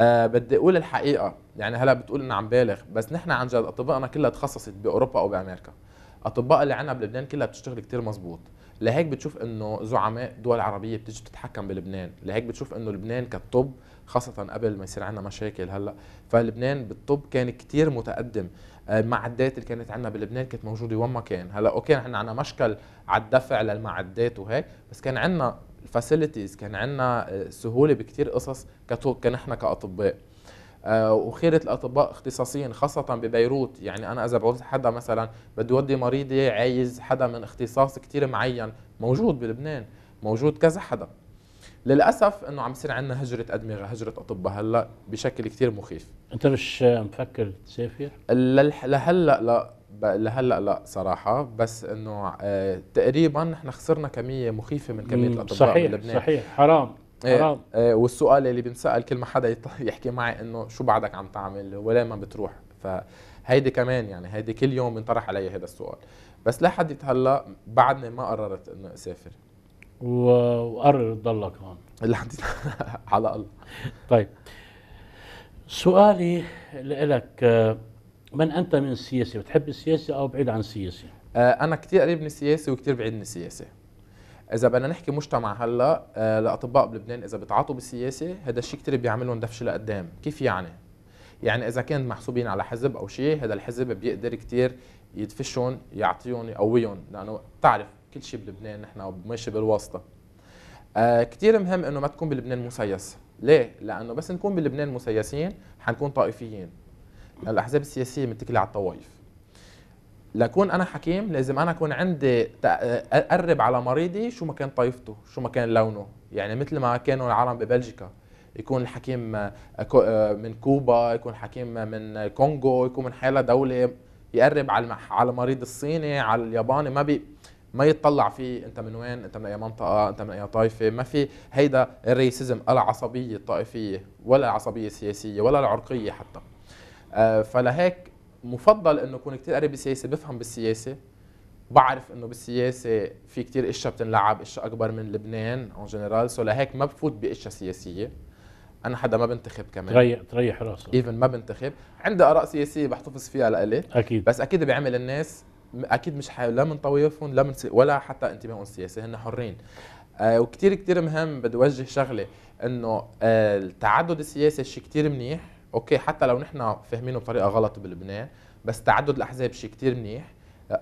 آه بدي اقول الحقيقه يعني هلا بتقول انه عم بالغ بس نحن عن جد اطباءنا كلها تخصصت باوروبا او بامريكا الاطباء اللي عندنا بلبنان كلها بتشتغل كتير مزبوط لهيك بتشوف انه زعماء دول عربيه بتيجي بتتحكم بلبنان لهيك بتشوف انه لبنان كالطب خاصة قبل ما يصير عندنا مشاكل هلا فلبنان بالطب كان كتير متقدم آه، المعدات اللي كانت عندنا بلبنان كانت موجوده وين ما كان هلا اوكي نحن عندنا مشكل على الدفع للمعدات وهيك بس كان عندنا الفاسيلتيز كان عندنا آه، سهوله بكثير قصص كان احنا كاطباء آه، وخيرة الأطباء اختصاصيين خاصة ببيروت يعني أنا إذا بعوز حدا مثلا بدي ودي مريضي عايز حدا من اختصاص كتير معين موجود بلبنان موجود كذا حدا للأسف أنه عم يصير عندنا هجرة أدمغة هجرة أطباء هلأ بشكل كتير مخيف أنت مش مفكر تسافر؟ لهلأ لا لهلا لا صراحه بس انه آه، تقريبا نحن خسرنا كميه مخيفه من كميه الاطباء صحيح بلبنان صحيح حرام آه، حرام إيه والسؤال اللي بنسال كل ما حدا يحكي معي انه شو بعدك عم تعمل ولا ما بتروح فهيدي كمان يعني هيدي كل يوم بنطرح علي هذا السؤال بس لحد هلا بعدني ما قررت انه اسافر وقرر تضلك هون على الله طيب سؤالي لك من انت من السياسه بتحب السياسه او بعيد عن السياسه آه، انا كثير قريب من السياسه وكثير بعيد من السياسه اذا بدنا نحكي مجتمع هلا الاطباء آه، بلبنان اذا بتعاطوا بالسياسه هذا الشيء كثير بيعمل لهم دفشه لقدام كيف يعني يعني اذا كان محسوبين على حزب او شيء هذا الحزب بيقدر كثير يدفشهم يعطيهم يقويهم لانه بتعرف كل شيء بلبنان نحن ماشي بالواسطه آه كثير مهم انه ما تكون بلبنان مسيس ليه لانه بس نكون بلبنان مسيسين حنكون طائفيين الاحزاب السياسيه متكله على الطوائف لكون انا حكيم لازم انا اكون عندي اقرب على مريضي شو ما كان طائفته شو ما كان لونه يعني مثل ما كانوا العالم ببلجيكا يكون الحكيم آه، آه، من كوبا يكون حكيم من كونغو يكون من حالة دولة يقرب على على المريض الصيني على الياباني ما بي ما يتطلع فيه انت من وين انت من اي منطقه انت من اي طائفه ما في هيدا الريسيزم العصبيه الطائفيه ولا العصبيه السياسيه ولا العرقيه حتى آه، فلهيك مفضل انه يكون كثير قريب بالسياسه بفهم بالسياسه بعرف انه بالسياسه في كثير اشياء بتنلعب اشياء اكبر من لبنان اون جنرال سو لهيك ما بفوت باشياء سياسيه انا حدا ما بنتخب كمان تريح تريح راسك ايفن ما بنتخب عندي اراء سياسيه بحتفظ فيها لإلي اكيد بس اكيد بيعمل الناس اكيد مش حي... لا من طويفهم لا من سي... ولا حتى انتمائهم السياسي هن حرين آه وكثير كثير مهم بدي اوجه شغله انه آه التعدد السياسي شيء كثير منيح اوكي حتى لو نحن فاهمينه بطريقه غلط بلبنان بس تعدد الاحزاب شيء كثير منيح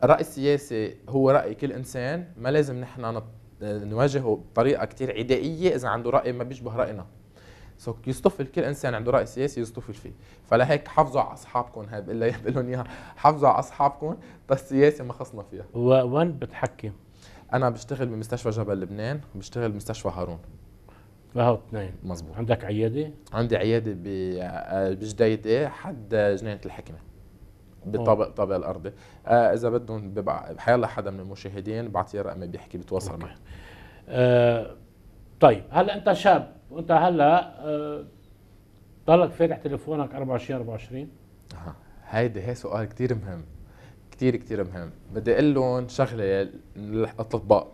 الراي السياسي هو راي كل انسان ما لازم نحن نواجهه بطريقه كثير عدائيه اذا عنده راي ما بيشبه راينا سو يصطفل كل انسان عنده راي سياسي يصطفل فيه فلهيك حافظوا على اصحابكم هاي بقول لهم اياها حافظوا على اصحابكم بس السياسه ما خصنا فيها وين بتحكي انا بشتغل بمستشفى جبل لبنان وبشتغل بمستشفى هارون اهو اثنين مزبوط عندك عياده؟ عندي عياده آه، بجديده حد جنينه الحكمه بالطابق طابق الارضي آه اذا بدهم ببع... حيلا حدا من المشاهدين بعطيه رقمي بيحكي بتواصل معي آه طيب هلا انت شاب وانت هلا آه ضلك فاتح تليفونك 24 24 اها هيدي هي سؤال كثير مهم كثير كثير مهم بدي اقول لهم شغله للاطباء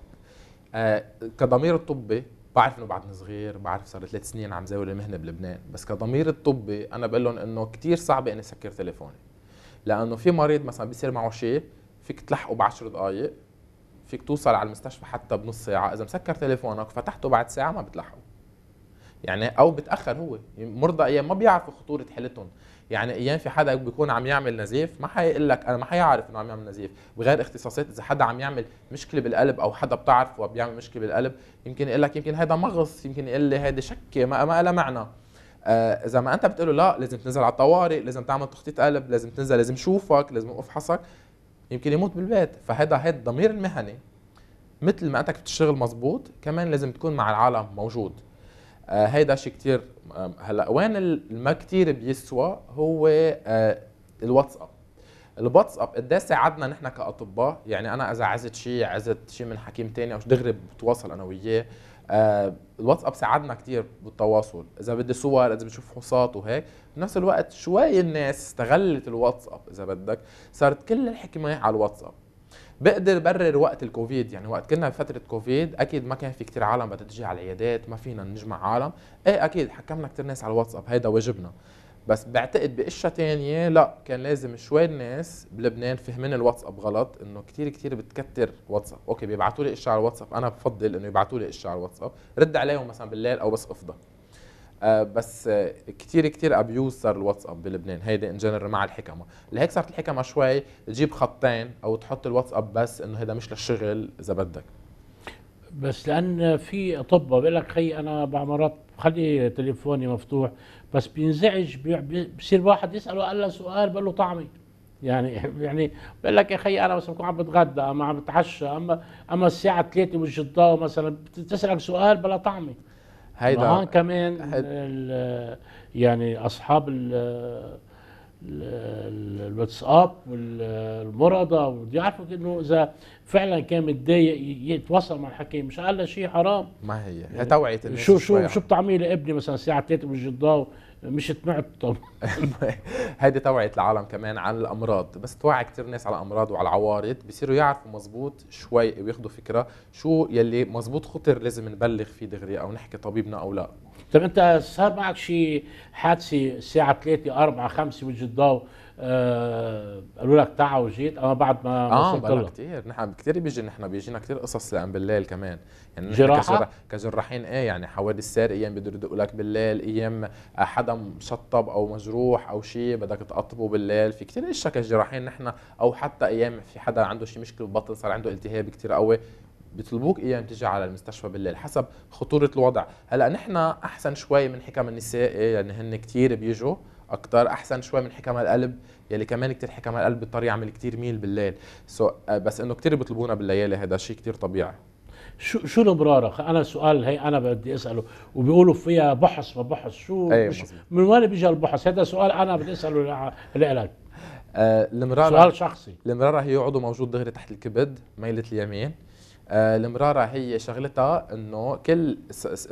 آه كضمير الطبي بعرف انه بعدني صغير بعرف صار ثلاث سنين عم زاول المهنه بلبنان بس كضمير الطبي انا بقول لهم انه كثير صعب اني سكر تليفوني لانه في مريض مثلا بيصير معه شيء فيك تلحقه بعشر دقائق فيك توصل على المستشفى حتى بنص ساعه اذا مسكر تليفونك فتحته بعد ساعه ما بتلحقه يعني او بتاخر هو مرضى ايام ما بيعرفوا خطوره حالتهم يعني ايام في حدا بيكون عم يعمل نزيف ما حيقول لك انا ما حيعرف انه عم يعمل نزيف بغير اختصاصات اذا حدا عم يعمل مشكله بالقلب او حدا بتعرفه بيعمل مشكله بالقلب يمكن يقول لك يمكن هذا مغص يمكن يقول لي هذه شكه ما ما لها معنى آه، اذا ما انت بتقول له لا لازم تنزل على الطوارئ لازم تعمل تخطيط قلب لازم تنزل لازم شوفك لازم افحصك يمكن يموت بالبيت فهذا هذا الضمير المهني مثل ما انت بتشتغل مزبوط كمان لازم تكون مع العالم موجود هيدا آه، شيء كثير هلا وين ما كثير بيسوى هو آه، الواتساب الواتساب قد ساعدنا نحن كاطباء يعني انا اذا عزت شيء عزت شيء من حكيم تاني او دغري بتواصل انا وياه آه، الواتساب ساعدنا كثير بالتواصل اذا بدي صور اذا بدي فحوصات وهيك بنفس الوقت شوي الناس استغلت الواتساب اذا بدك صارت كل الحكمه على الواتساب بقدر برر وقت الكوفيد يعني وقت كنا بفتره كوفيد اكيد ما كان في كتير عالم بدها تجي على العيادات ما فينا نجمع عالم ايه اكيد حكمنا كتير ناس على الواتساب هيدا واجبنا بس بعتقد بقشة تانية لا كان لازم شوي الناس بلبنان فهمين الواتساب غلط انه كتير كتير بتكتر واتساب اوكي بيبعتوا لي اشياء على الواتساب انا بفضل انه يبعتوا لي اشياء على الواتساب رد عليهم مثلا بالليل او بس افضل آه، بس آه، كثير كثير ابيوز صار الواتساب بلبنان هيدي ان جنرال مع الحكمه لهيك صارت الحكمه شوي تجيب خطين او تحط الواتساب بس انه هذا مش للشغل اذا بدك بس لان في اطباء بيقول لك خي انا بعمرات بخلي تليفوني مفتوح بس بينزعج بصير واحد يساله قال له سؤال بقول له طعمي يعني يعني بقول لك يا خي انا مثلا بكون عم بتغدى اما عم بتعشى اما اما الساعه 3 الضوء مثلا بتسالك سؤال بلا طعمه هيدا هون كمان هيدا يعني اصحاب الواتساب والمرضى وبيعرفوا انه اذا فعلا كان متضايق يتواصل مع الحكيم مش قال شيء حرام ما هي هي يعني توعيه الناس شو شو شو بتعملي لابني مثلا الساعه 3 بالجدار مش اتنعت طبعا هيدي توعية العالم كمان عن الأمراض بس توعي كتير ناس على الأمراض وعلى العوارض بيصيروا يعرفوا مزبوط شوي وياخدوا فكرة شو يلي مزبوط خطر لازم نبلغ فيه دغري أو نحكي طبيبنا أو لا طب انت صار معك شيء حادثه الساعه 3 4 5 الضوء آه قالوا لك تعا وجيت اما بعد ما اه بلا كثير نحن كثير بيجي نحن بيجينا كثير قصص لان بالليل كمان يعني جراحة؟ كجراحين ايه يعني حوادث سير ايام بيقدروا يدقوا لك بالليل ايام حدا مشطب او مجروح او شيء بدك تقطبه بالليل في كثير اشياء كجراحين نحن او حتى ايام في حدا عنده شيء مشكله بالبطن صار عنده التهاب كثير قوي بيطلبوك اياه تيجي على المستشفى بالليل حسب خطوره الوضع هلا نحن احسن شوي من حكم النسائي يعني هن كثير بيجوا اكثر احسن شوي من حكم القلب يلي كمان كثير حكم القلب بيضطر يعمل كثير ميل بالليل سو آه، بس انه كثير بيطلبونا بالليالي هذا شيء كثير طبيعي شو شو المرارة؟ انا سؤال هي انا بدي اساله وبيقولوا فيها بحث بحص شو أيه من وين بيجي البحث؟ هذا سؤال انا بدي اساله لك آه المرارة سؤال شخصي المرارة هي عضو موجود دغري تحت الكبد ميلة اليمين المراره آه، هي شغلتها انه كل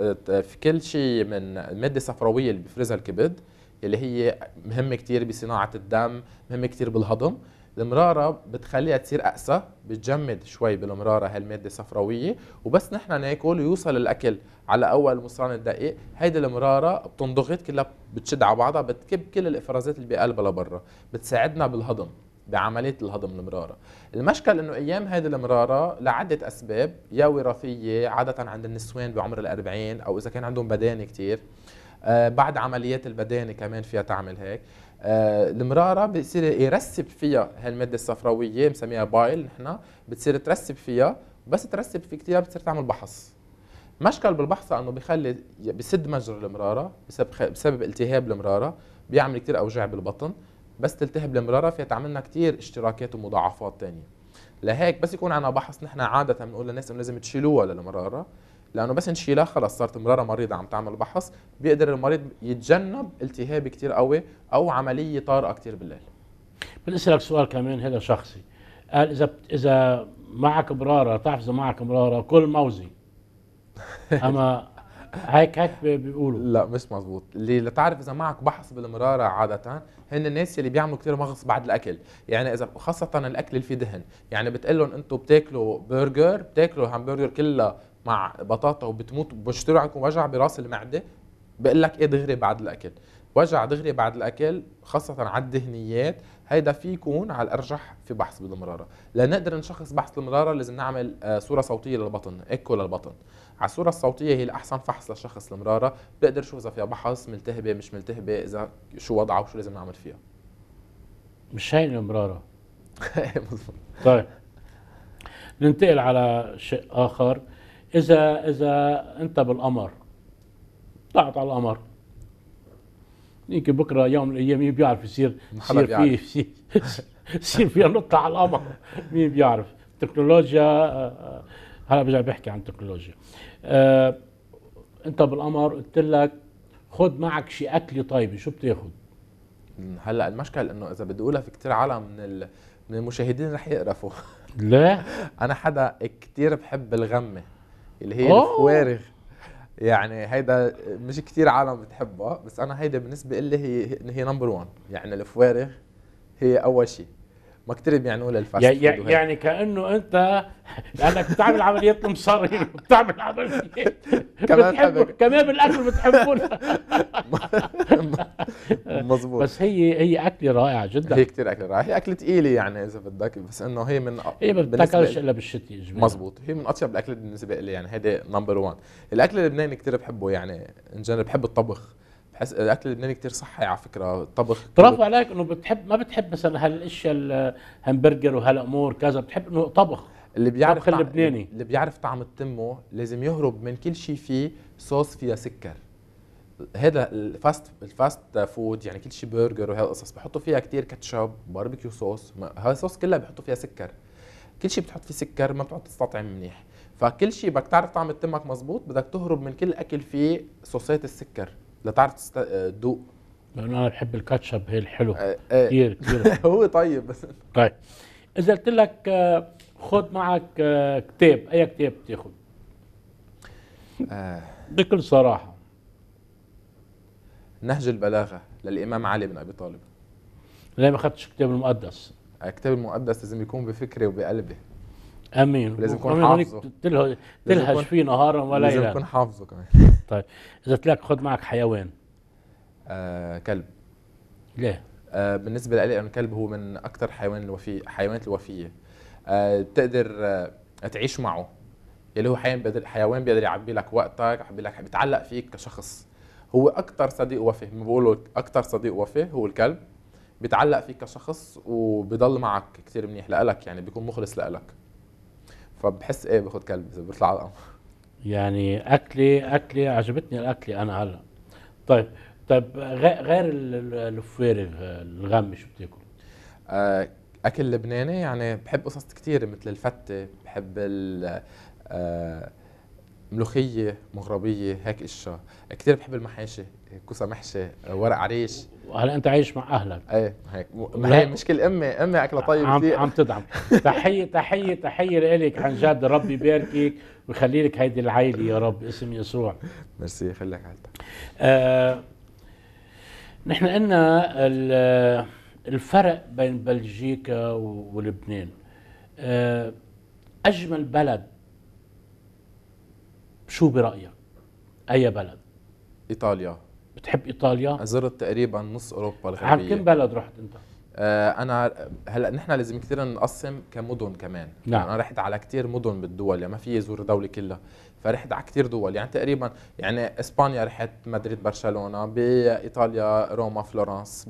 آه، آه، في كل شيء من الماده الصفراويه اللي بيفرزها الكبد اللي هي مهمه كثير بصناعه الدم مهمه كثير بالهضم المرارة بتخليها تصير أقسى بتجمد شوي بالمرارة هالمادة الصفراوية وبس نحن ناكل ويوصل الأكل على أول مصان الدقيق هيدي المرارة بتنضغط كلها بتشد على بعضها بتكب كل الإفرازات اللي بقلبها لبرا بتساعدنا بالهضم بعمليه الهضم المراره المشكل انه ايام هذه المراره لعده اسباب يا وراثيه عاده عند النسوان بعمر الأربعين او اذا كان عندهم بدان كثير آه بعد عمليات البدانه كمان فيها تعمل هيك آه المراره بصير يرسب فيها هالماده الصفراويه بنسميها بايل نحن بتصير ترسب فيها بس ترسب في كثير بتصير تعمل بحص مشكل بالبحص انه بخلي بسد مجرى المراره بسبب بسبب التهاب المراره بيعمل كثير اوجاع بالبطن بس تلتهب فيها فيتعمل لنا كثير اشتراكات ومضاعفات ثانيه لهيك بس يكون عنا بحث نحن عادة بنقول للناس انه لازم تشيلوها للمرارة لانه بس نشيلها خلص صارت مرارة مريضة عم تعمل بحث بيقدر المريض يتجنب التهاب كثير قوي او عملية طارئة كثير بالليل بدي اسالك سؤال كمان هذا شخصي قال اذا اذا معك مرارة بتعرف اذا معك مرارة كل موزي اما هيك هيك بيقولوا لا مش مزبوط اللي لتعرف اذا معك بحث بالمرارة عادة هن الناس اللي بيعملوا كثير مغص بعد الاكل يعني اذا خاصه الاكل اللي فيه دهن يعني بتقول لهم انتم بتاكلوا برجر بتاكلوا همبرجر كلها مع بطاطا وبتموت بشتروا عندكم وجع براس المعده بقول لك ايه دغري بعد الاكل وجع دغري بعد الاكل خاصه على الدهنيات هيدا في يكون على الارجح في بحث بالمراره لنقدر نشخص بحث المراره لازم نعمل آه، صوره صوتيه للبطن ايكو للبطن على الصوره الصوتيه هي الاحسن فحص للشخص المراره بقدر أشوف اذا فيها بحص ملتهبه مش ملتهبه اذا شو وضعها وشو لازم نعمل فيها مش هاي المراره مظبوط طيب ننتقل على شيء اخر اذا اذا انت بالقمر طلعت على القمر يمكن بكره يوم من الايام مين بيعرف يصير يصير في يصير, فيها نطلع على القمر مين بيعرف تكنولوجيا آه، آه، هلا برجع بحكي عن التكنولوجيا آه انت بالقمر قلت لك خد معك شيء اكله طيبه شو بتاخذ هلا المشكل انه اذا بدي اقولها في كثير عالم من من المشاهدين رح يقرفوا ليه؟ انا حدا كثير بحب الغمه اللي هي الفوارغ يعني هيدا مش كثير عالم بتحبها بس انا هيدا بالنسبه لي هي هي نمبر 1 يعني الفوارغ هي اول شيء كثير بيعنوا نقول الفاست يعني, يعني كانه انت لانك بتعمل عمليات مصارين بتعمل عمليات كمان كمان بالاكل بتحبون مظبوط بس هي هي اكله رائعه جدا هي كثير اكله رائعه هي اكله ثقيله يعني اذا بدك بس انه هي من هي ما بتاكلش الا بالشتاء مظبوط هي من اطيب الاكلات بالنسبه لي يعني هيدي نمبر 1 الاكل اللبناني كثير بحبه يعني ان جنرال بحب الطبخ بحس الاكل اللبناني كتير صحي على فكره الطبخ برافو عليك انه بتحب ما بتحب مثلا هالاشياء الهمبرجر وهالامور كذا بتحب انه طبخ اللي بيعرف طبخ اللبناني اللي بيعرف طعم التمه لازم يهرب من كل شيء فيه صوص فيها سكر هذا الفاست الفاست فود يعني كل شيء برجر وهالقصص بحطوا فيها كتير كاتشب باربيكيو صوص الصوص كلها بحطوا فيها سكر كل شيء بتحط فيه سكر ما بتقعد تستطعم منيح فكل شيء بدك تعرف طعم تمك مزبوط بدك تهرب من كل اكل فيه صوصات السكر لا تعرف تدوق آه، لانه انا بحب الكاتشب هي الحلو آه، آه. كثير كثير هو طيب بس طيب اذا قلت لك خذ معك كتاب اي كتاب بتاخذ؟ بكل صراحه نهج البلاغه للامام علي بن ابي طالب ليه ما اخذتش الكتاب المقدس؟ الكتاب المقدس لازم يكون بفكري وبقلبي امين لازم يكون حافظه تلهج فيه نهارا وليلا لازم يكون حافظه كمان طيب اذا لك خذ معك حيوان آه كلب ليه؟ آه بالنسبه لي الكلب هو من اكثر حيوان الوفي حيوانات الوفيه آه بتقدر آه تعيش معه يلي يعني هو حيوان بيقدر حيوان بيقدر يعبي لك وقتك يعبي لك بيتعلق فيك كشخص هو اكثر صديق وفي ما بقولوا اكثر صديق وفي هو الكلب بيتعلق فيك كشخص وبضل معك كثير منيح لإلك يعني بيكون مخلص لإلك فبحس ايه باخذ كلب اذا بيطلع على الامر يعني اكله اكله عجبتني الاكله انا هلا طيب طيب غير الفوير الغم شو بتاكل؟ آه، اكل لبناني يعني بحب قصص كثيره مثل الفته بحب ال آه، ملوخيه مغربيه هيك اشياء كثير بحب المحاشي كوسه محشي ورق عريش هلا انت عايش مع اهلك ايه هيك هي مشكله امي امي اكلها طيب عم كثير عم تدعم تحيه تحيه تحيه لك عن جد ربي يباركك ويخلي لك هيدي العيلة يا رب اسم يسوع ميرسي يخليك حالتك آه نحن قلنا الفرق بين بلجيكا ولبنان آه أجمل بلد شو برأيك؟ أي بلد؟ إيطاليا بتحب إيطاليا؟ زرت تقريبا نص أوروبا الغربية عن كم بلد رحت أنت؟ آه، انا هلا نحن لازم كثير نقسم كمدن كمان يعني نعم. يعني انا رحت على كثير مدن بالدول يعني ما في زور دوله كلها فرحت على كثير دول يعني تقريبا يعني اسبانيا رحت مدريد برشلونه بايطاليا روما فلورنس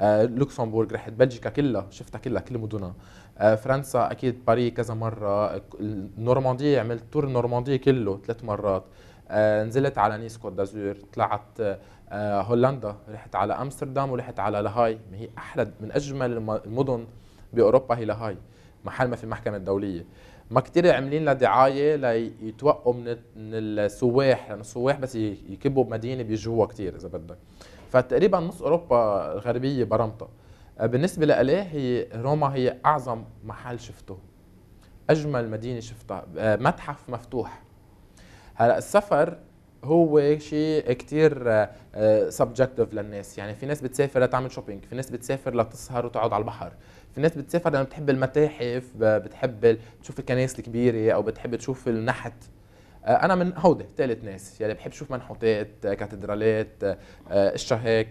بلوكسمبورغ آه، رحت بلجيكا كلها شفتها كلها كل مدنها آه، فرنسا اكيد باريس كذا مره النورماندية عملت تور النورماندية كله ثلاث مرات نزلت على نيس كوت دازور طلعت آه، هولندا رحت على امستردام ورحت على لاهاي هي احلى من اجمل المدن باوروبا هي لاهاي محل ما في محكمه دوليه ما كتير عاملين لها دعايه ليتوقوا من من السواح لانه يعني السواح بس يكبوا بمدينه بيجوا كتير اذا بدك فتقريبا نص اوروبا الغربيه برمته آه، بالنسبه لإلي هي روما هي اعظم محل شفته اجمل مدينه شفتها آه، متحف مفتوح هلا السفر هو شيء كثير سبجكتيف آه، للناس يعني في ناس بتسافر لتعمل شوبينج في ناس بتسافر لتسهر وتقعد على البحر في ناس بتسافر لانه بتحب المتاحف بتحب تشوف الكنائس الكبيره او بتحب تشوف النحت آه، انا من هودي ثالث ناس يعني بحب اشوف منحوتات آه، كاتدرالات اشياء هيك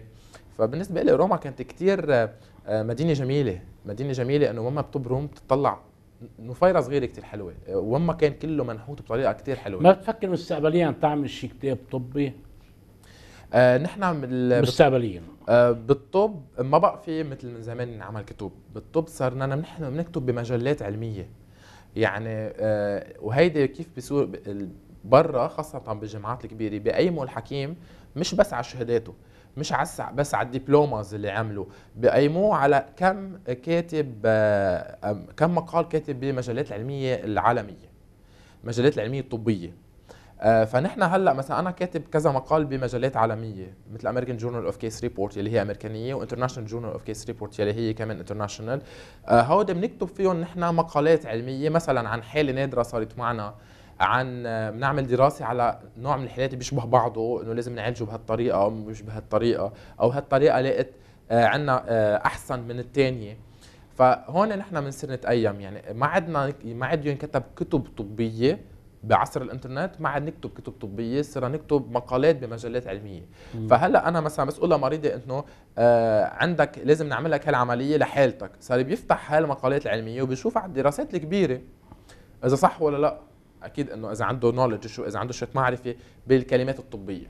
فبالنسبه لي روما كانت كثير مدينه جميله مدينه جميله انه ماما بتبرم بتطلع نفيرة صغيرة كتير حلوة وما كان كله منحوت بطريقة كتير حلوة ما بتفكر مستقبليا تعمل شيء كتاب طبي؟ آه نحن عم مستقبليا آه بالطب ما بقى في مثل من زمان نعمل كتب بالطب صرنا نحن بنكتب بمجلات علمية يعني آه وهيدي كيف بصير برا خاصة بالجامعات الكبيرة بقيموا الحكيم مش بس على شهاداته مش على بس على الدبلوماز اللي عملوا بقيموه على كم كاتب آه، كم مقال كاتب بمجلات العلميه العالميه المجلات العلميه الطبيه آه، فنحن هلا مثلا انا كاتب كذا مقال بمجلات عالميه مثل امريكان جورنال اوف كيس ريبورت اللي هي امريكانيه وانترناشونال جورنال اوف كيس ريبورت اللي هي كمان انترناشونال آه، هودي بنكتب فيهم نحن مقالات علميه مثلا عن حاله نادره صارت معنا عن آه، بنعمل دراسه على نوع من الحالات اللي بيشبه بعضه انه لازم نعالجه بهالطريقه او مش بهالطريقه او هالطريقه لقت آه، عندنا آه، احسن من الثانيه فهون نحن بنصير نتقيم يعني ما عدنا ما عاد ينكتب كتب طبيه بعصر الانترنت ما عاد نكتب كتب طبيه صرنا نكتب مقالات بمجلات علميه مم. فهلا انا مثلا بس اقول لمريضه انه آه عندك لازم نعمل لك هالعمليه لحالتك صار بيفتح هالمقالات العلميه وبيشوف على الدراسات الكبيره اذا صح ولا لا اكيد انه اذا عنده نولج شو اذا عنده شويه معرفه بالكلمات الطبيه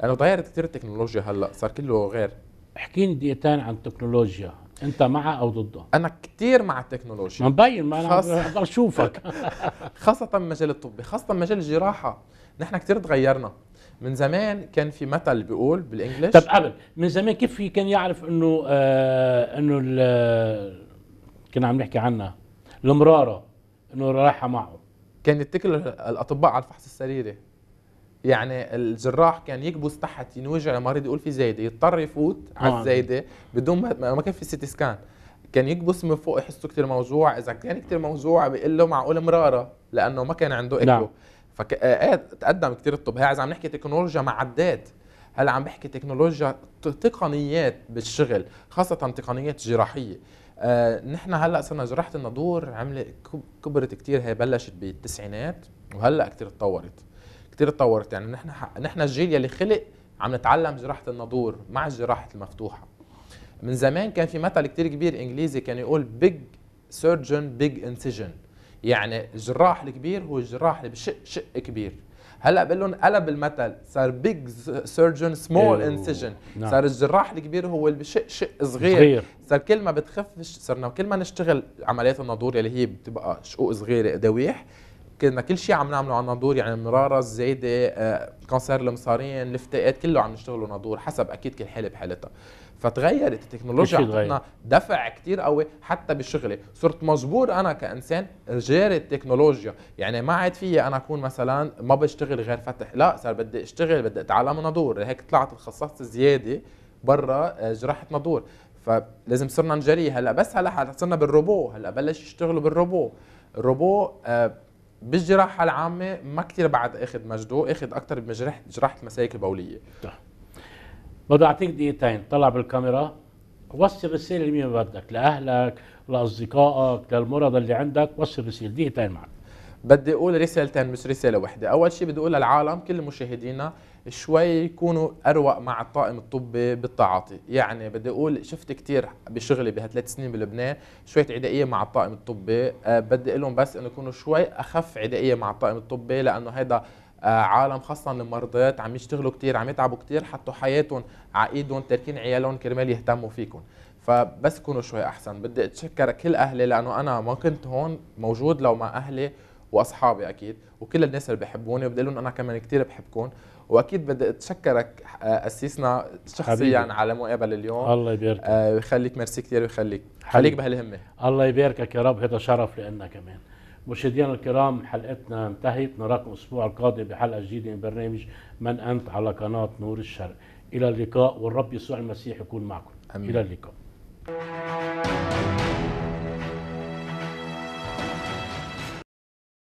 لانه تغيرت كثير التكنولوجيا هلا صار كله غير احكيني دقيقتين عن التكنولوجيا انت مع او ضده انا كثير مع التكنولوجيا ما مبين ما انا خاصة... اشوفك خاصه مجال الطبي خاصه مجال الجراحه نحن كثير تغيرنا من زمان كان في مثل بيقول بالانجلش طب قبل من زمان كيف في كان يعرف انه آه انه كنا عم نحكي عنها المراره انه رايحه معه كان يتكل الاطباء على الفحص السريري يعني الجراح كان يكبس تحت ينوجع المريض يقول في زايده يضطر يفوت على آه. الزايده بدون ما كان في سيتي سكان كان يكبس من فوق يحسه كثير موجوع اذا كان كثير موجوع بيقول له معقول مراره لانه ما كان عنده اكله نعم. فك... آه، آه، تقدم كثير الطب هاي عم نحكي تكنولوجيا معدات هلا عم بحكي تكنولوجيا تقنيات بالشغل خاصه تقنيات جراحيه آه، نحن هلا صرنا جراحه النضور عملت كبرت كثير هي بلشت بالتسعينات وهلا كثير تطورت كثير تطورت يعني نحن نحن الجيل يلي خلق عم نتعلم جراحه النضور مع الجراحه المفتوحه من زمان كان في مثل كثير كبير انجليزي كان يقول بيج سيرجن بيج انسيجن يعني الجراح الكبير هو الجراح اللي بشق شق كبير هلا بقول لهم قلب المثل صار بيج سيرجن سمول انسيجن صار الجراح الكبير هو اللي بشق شق صغير, صغير. صار كل ما بتخف صرنا كل ما نشتغل عمليات النادور اللي هي بتبقى شقوق صغيره قداويح كنا كل شيء عم نعمله على النادور يعني المراره الزايده آه، المصارين الافتئات كله عم نشتغله نادور حسب اكيد كل حاله بحالتها فتغيرت التكنولوجيا عطتنا دفع كتير قوي حتى بالشغلة صرت مجبور انا كانسان غير التكنولوجيا يعني ما عاد فيي انا اكون مثلا ما بشتغل غير فتح لا صار بدي اشتغل بدي اتعلم ندور هيك طلعت تخصصت زياده برا آه، جراحه ندور فلازم صرنا نجري هلا بس هلا صرنا بالروبو هلا بلش يشتغلوا بالروبو الروبو آه، بالجراحه العامه ما كثير بعد اخذ مجده اخذ اكثر بجراحه جراحه المسايك البوليه بدي اعطيك دقيقتين طلع بالكاميرا وصل رسالة لمين بدك لأهلك لأصدقائك للمرضى اللي عندك وصل رسالة دقيقتين معك بدي أقول رسالتين مش رسالة واحدة أول شيء بدي أقول للعالم كل مشاهدينا شوي يكونوا أروق مع الطاقم الطبي بالتعاطي يعني بدي أقول شفت كثير بشغلي بهالثلاث سنين بلبنان شوية عدائية مع الطاقم الطبي أه بدي أقول لهم بس أنه يكونوا شوي أخف عدائية مع الطاقم الطبي لأنه هذا آه، عالم خاصه المرضات عم يشتغلوا كثير عم يتعبوا كثير حطوا حياتهم على ايدهم تاركين عيالهم كرمال يهتموا فيكم فبس كونوا شوي احسن بدي اتشكر كل اهلي لانه انا ما كنت هون موجود لو مع اهلي واصحابي اكيد وكل الناس اللي بحبوني وبدي لهم انا كمان كثير بحبكم واكيد بدي اتشكرك آه، اسيسنا شخصيا حبيبي. على مقابله اليوم الله يبارك آه، ويخليك ميرسي كثير ويخليك خليك بهالهمه الله يباركك يا رب هذا شرف لنا كمان مشاهدينا الكرام حلقتنا انتهت نراكم الاسبوع القادم بحلقه جديده من برنامج من انت على قناه نور الشرق الى اللقاء والرب يسوع المسيح يكون معكم أمين. الى اللقاء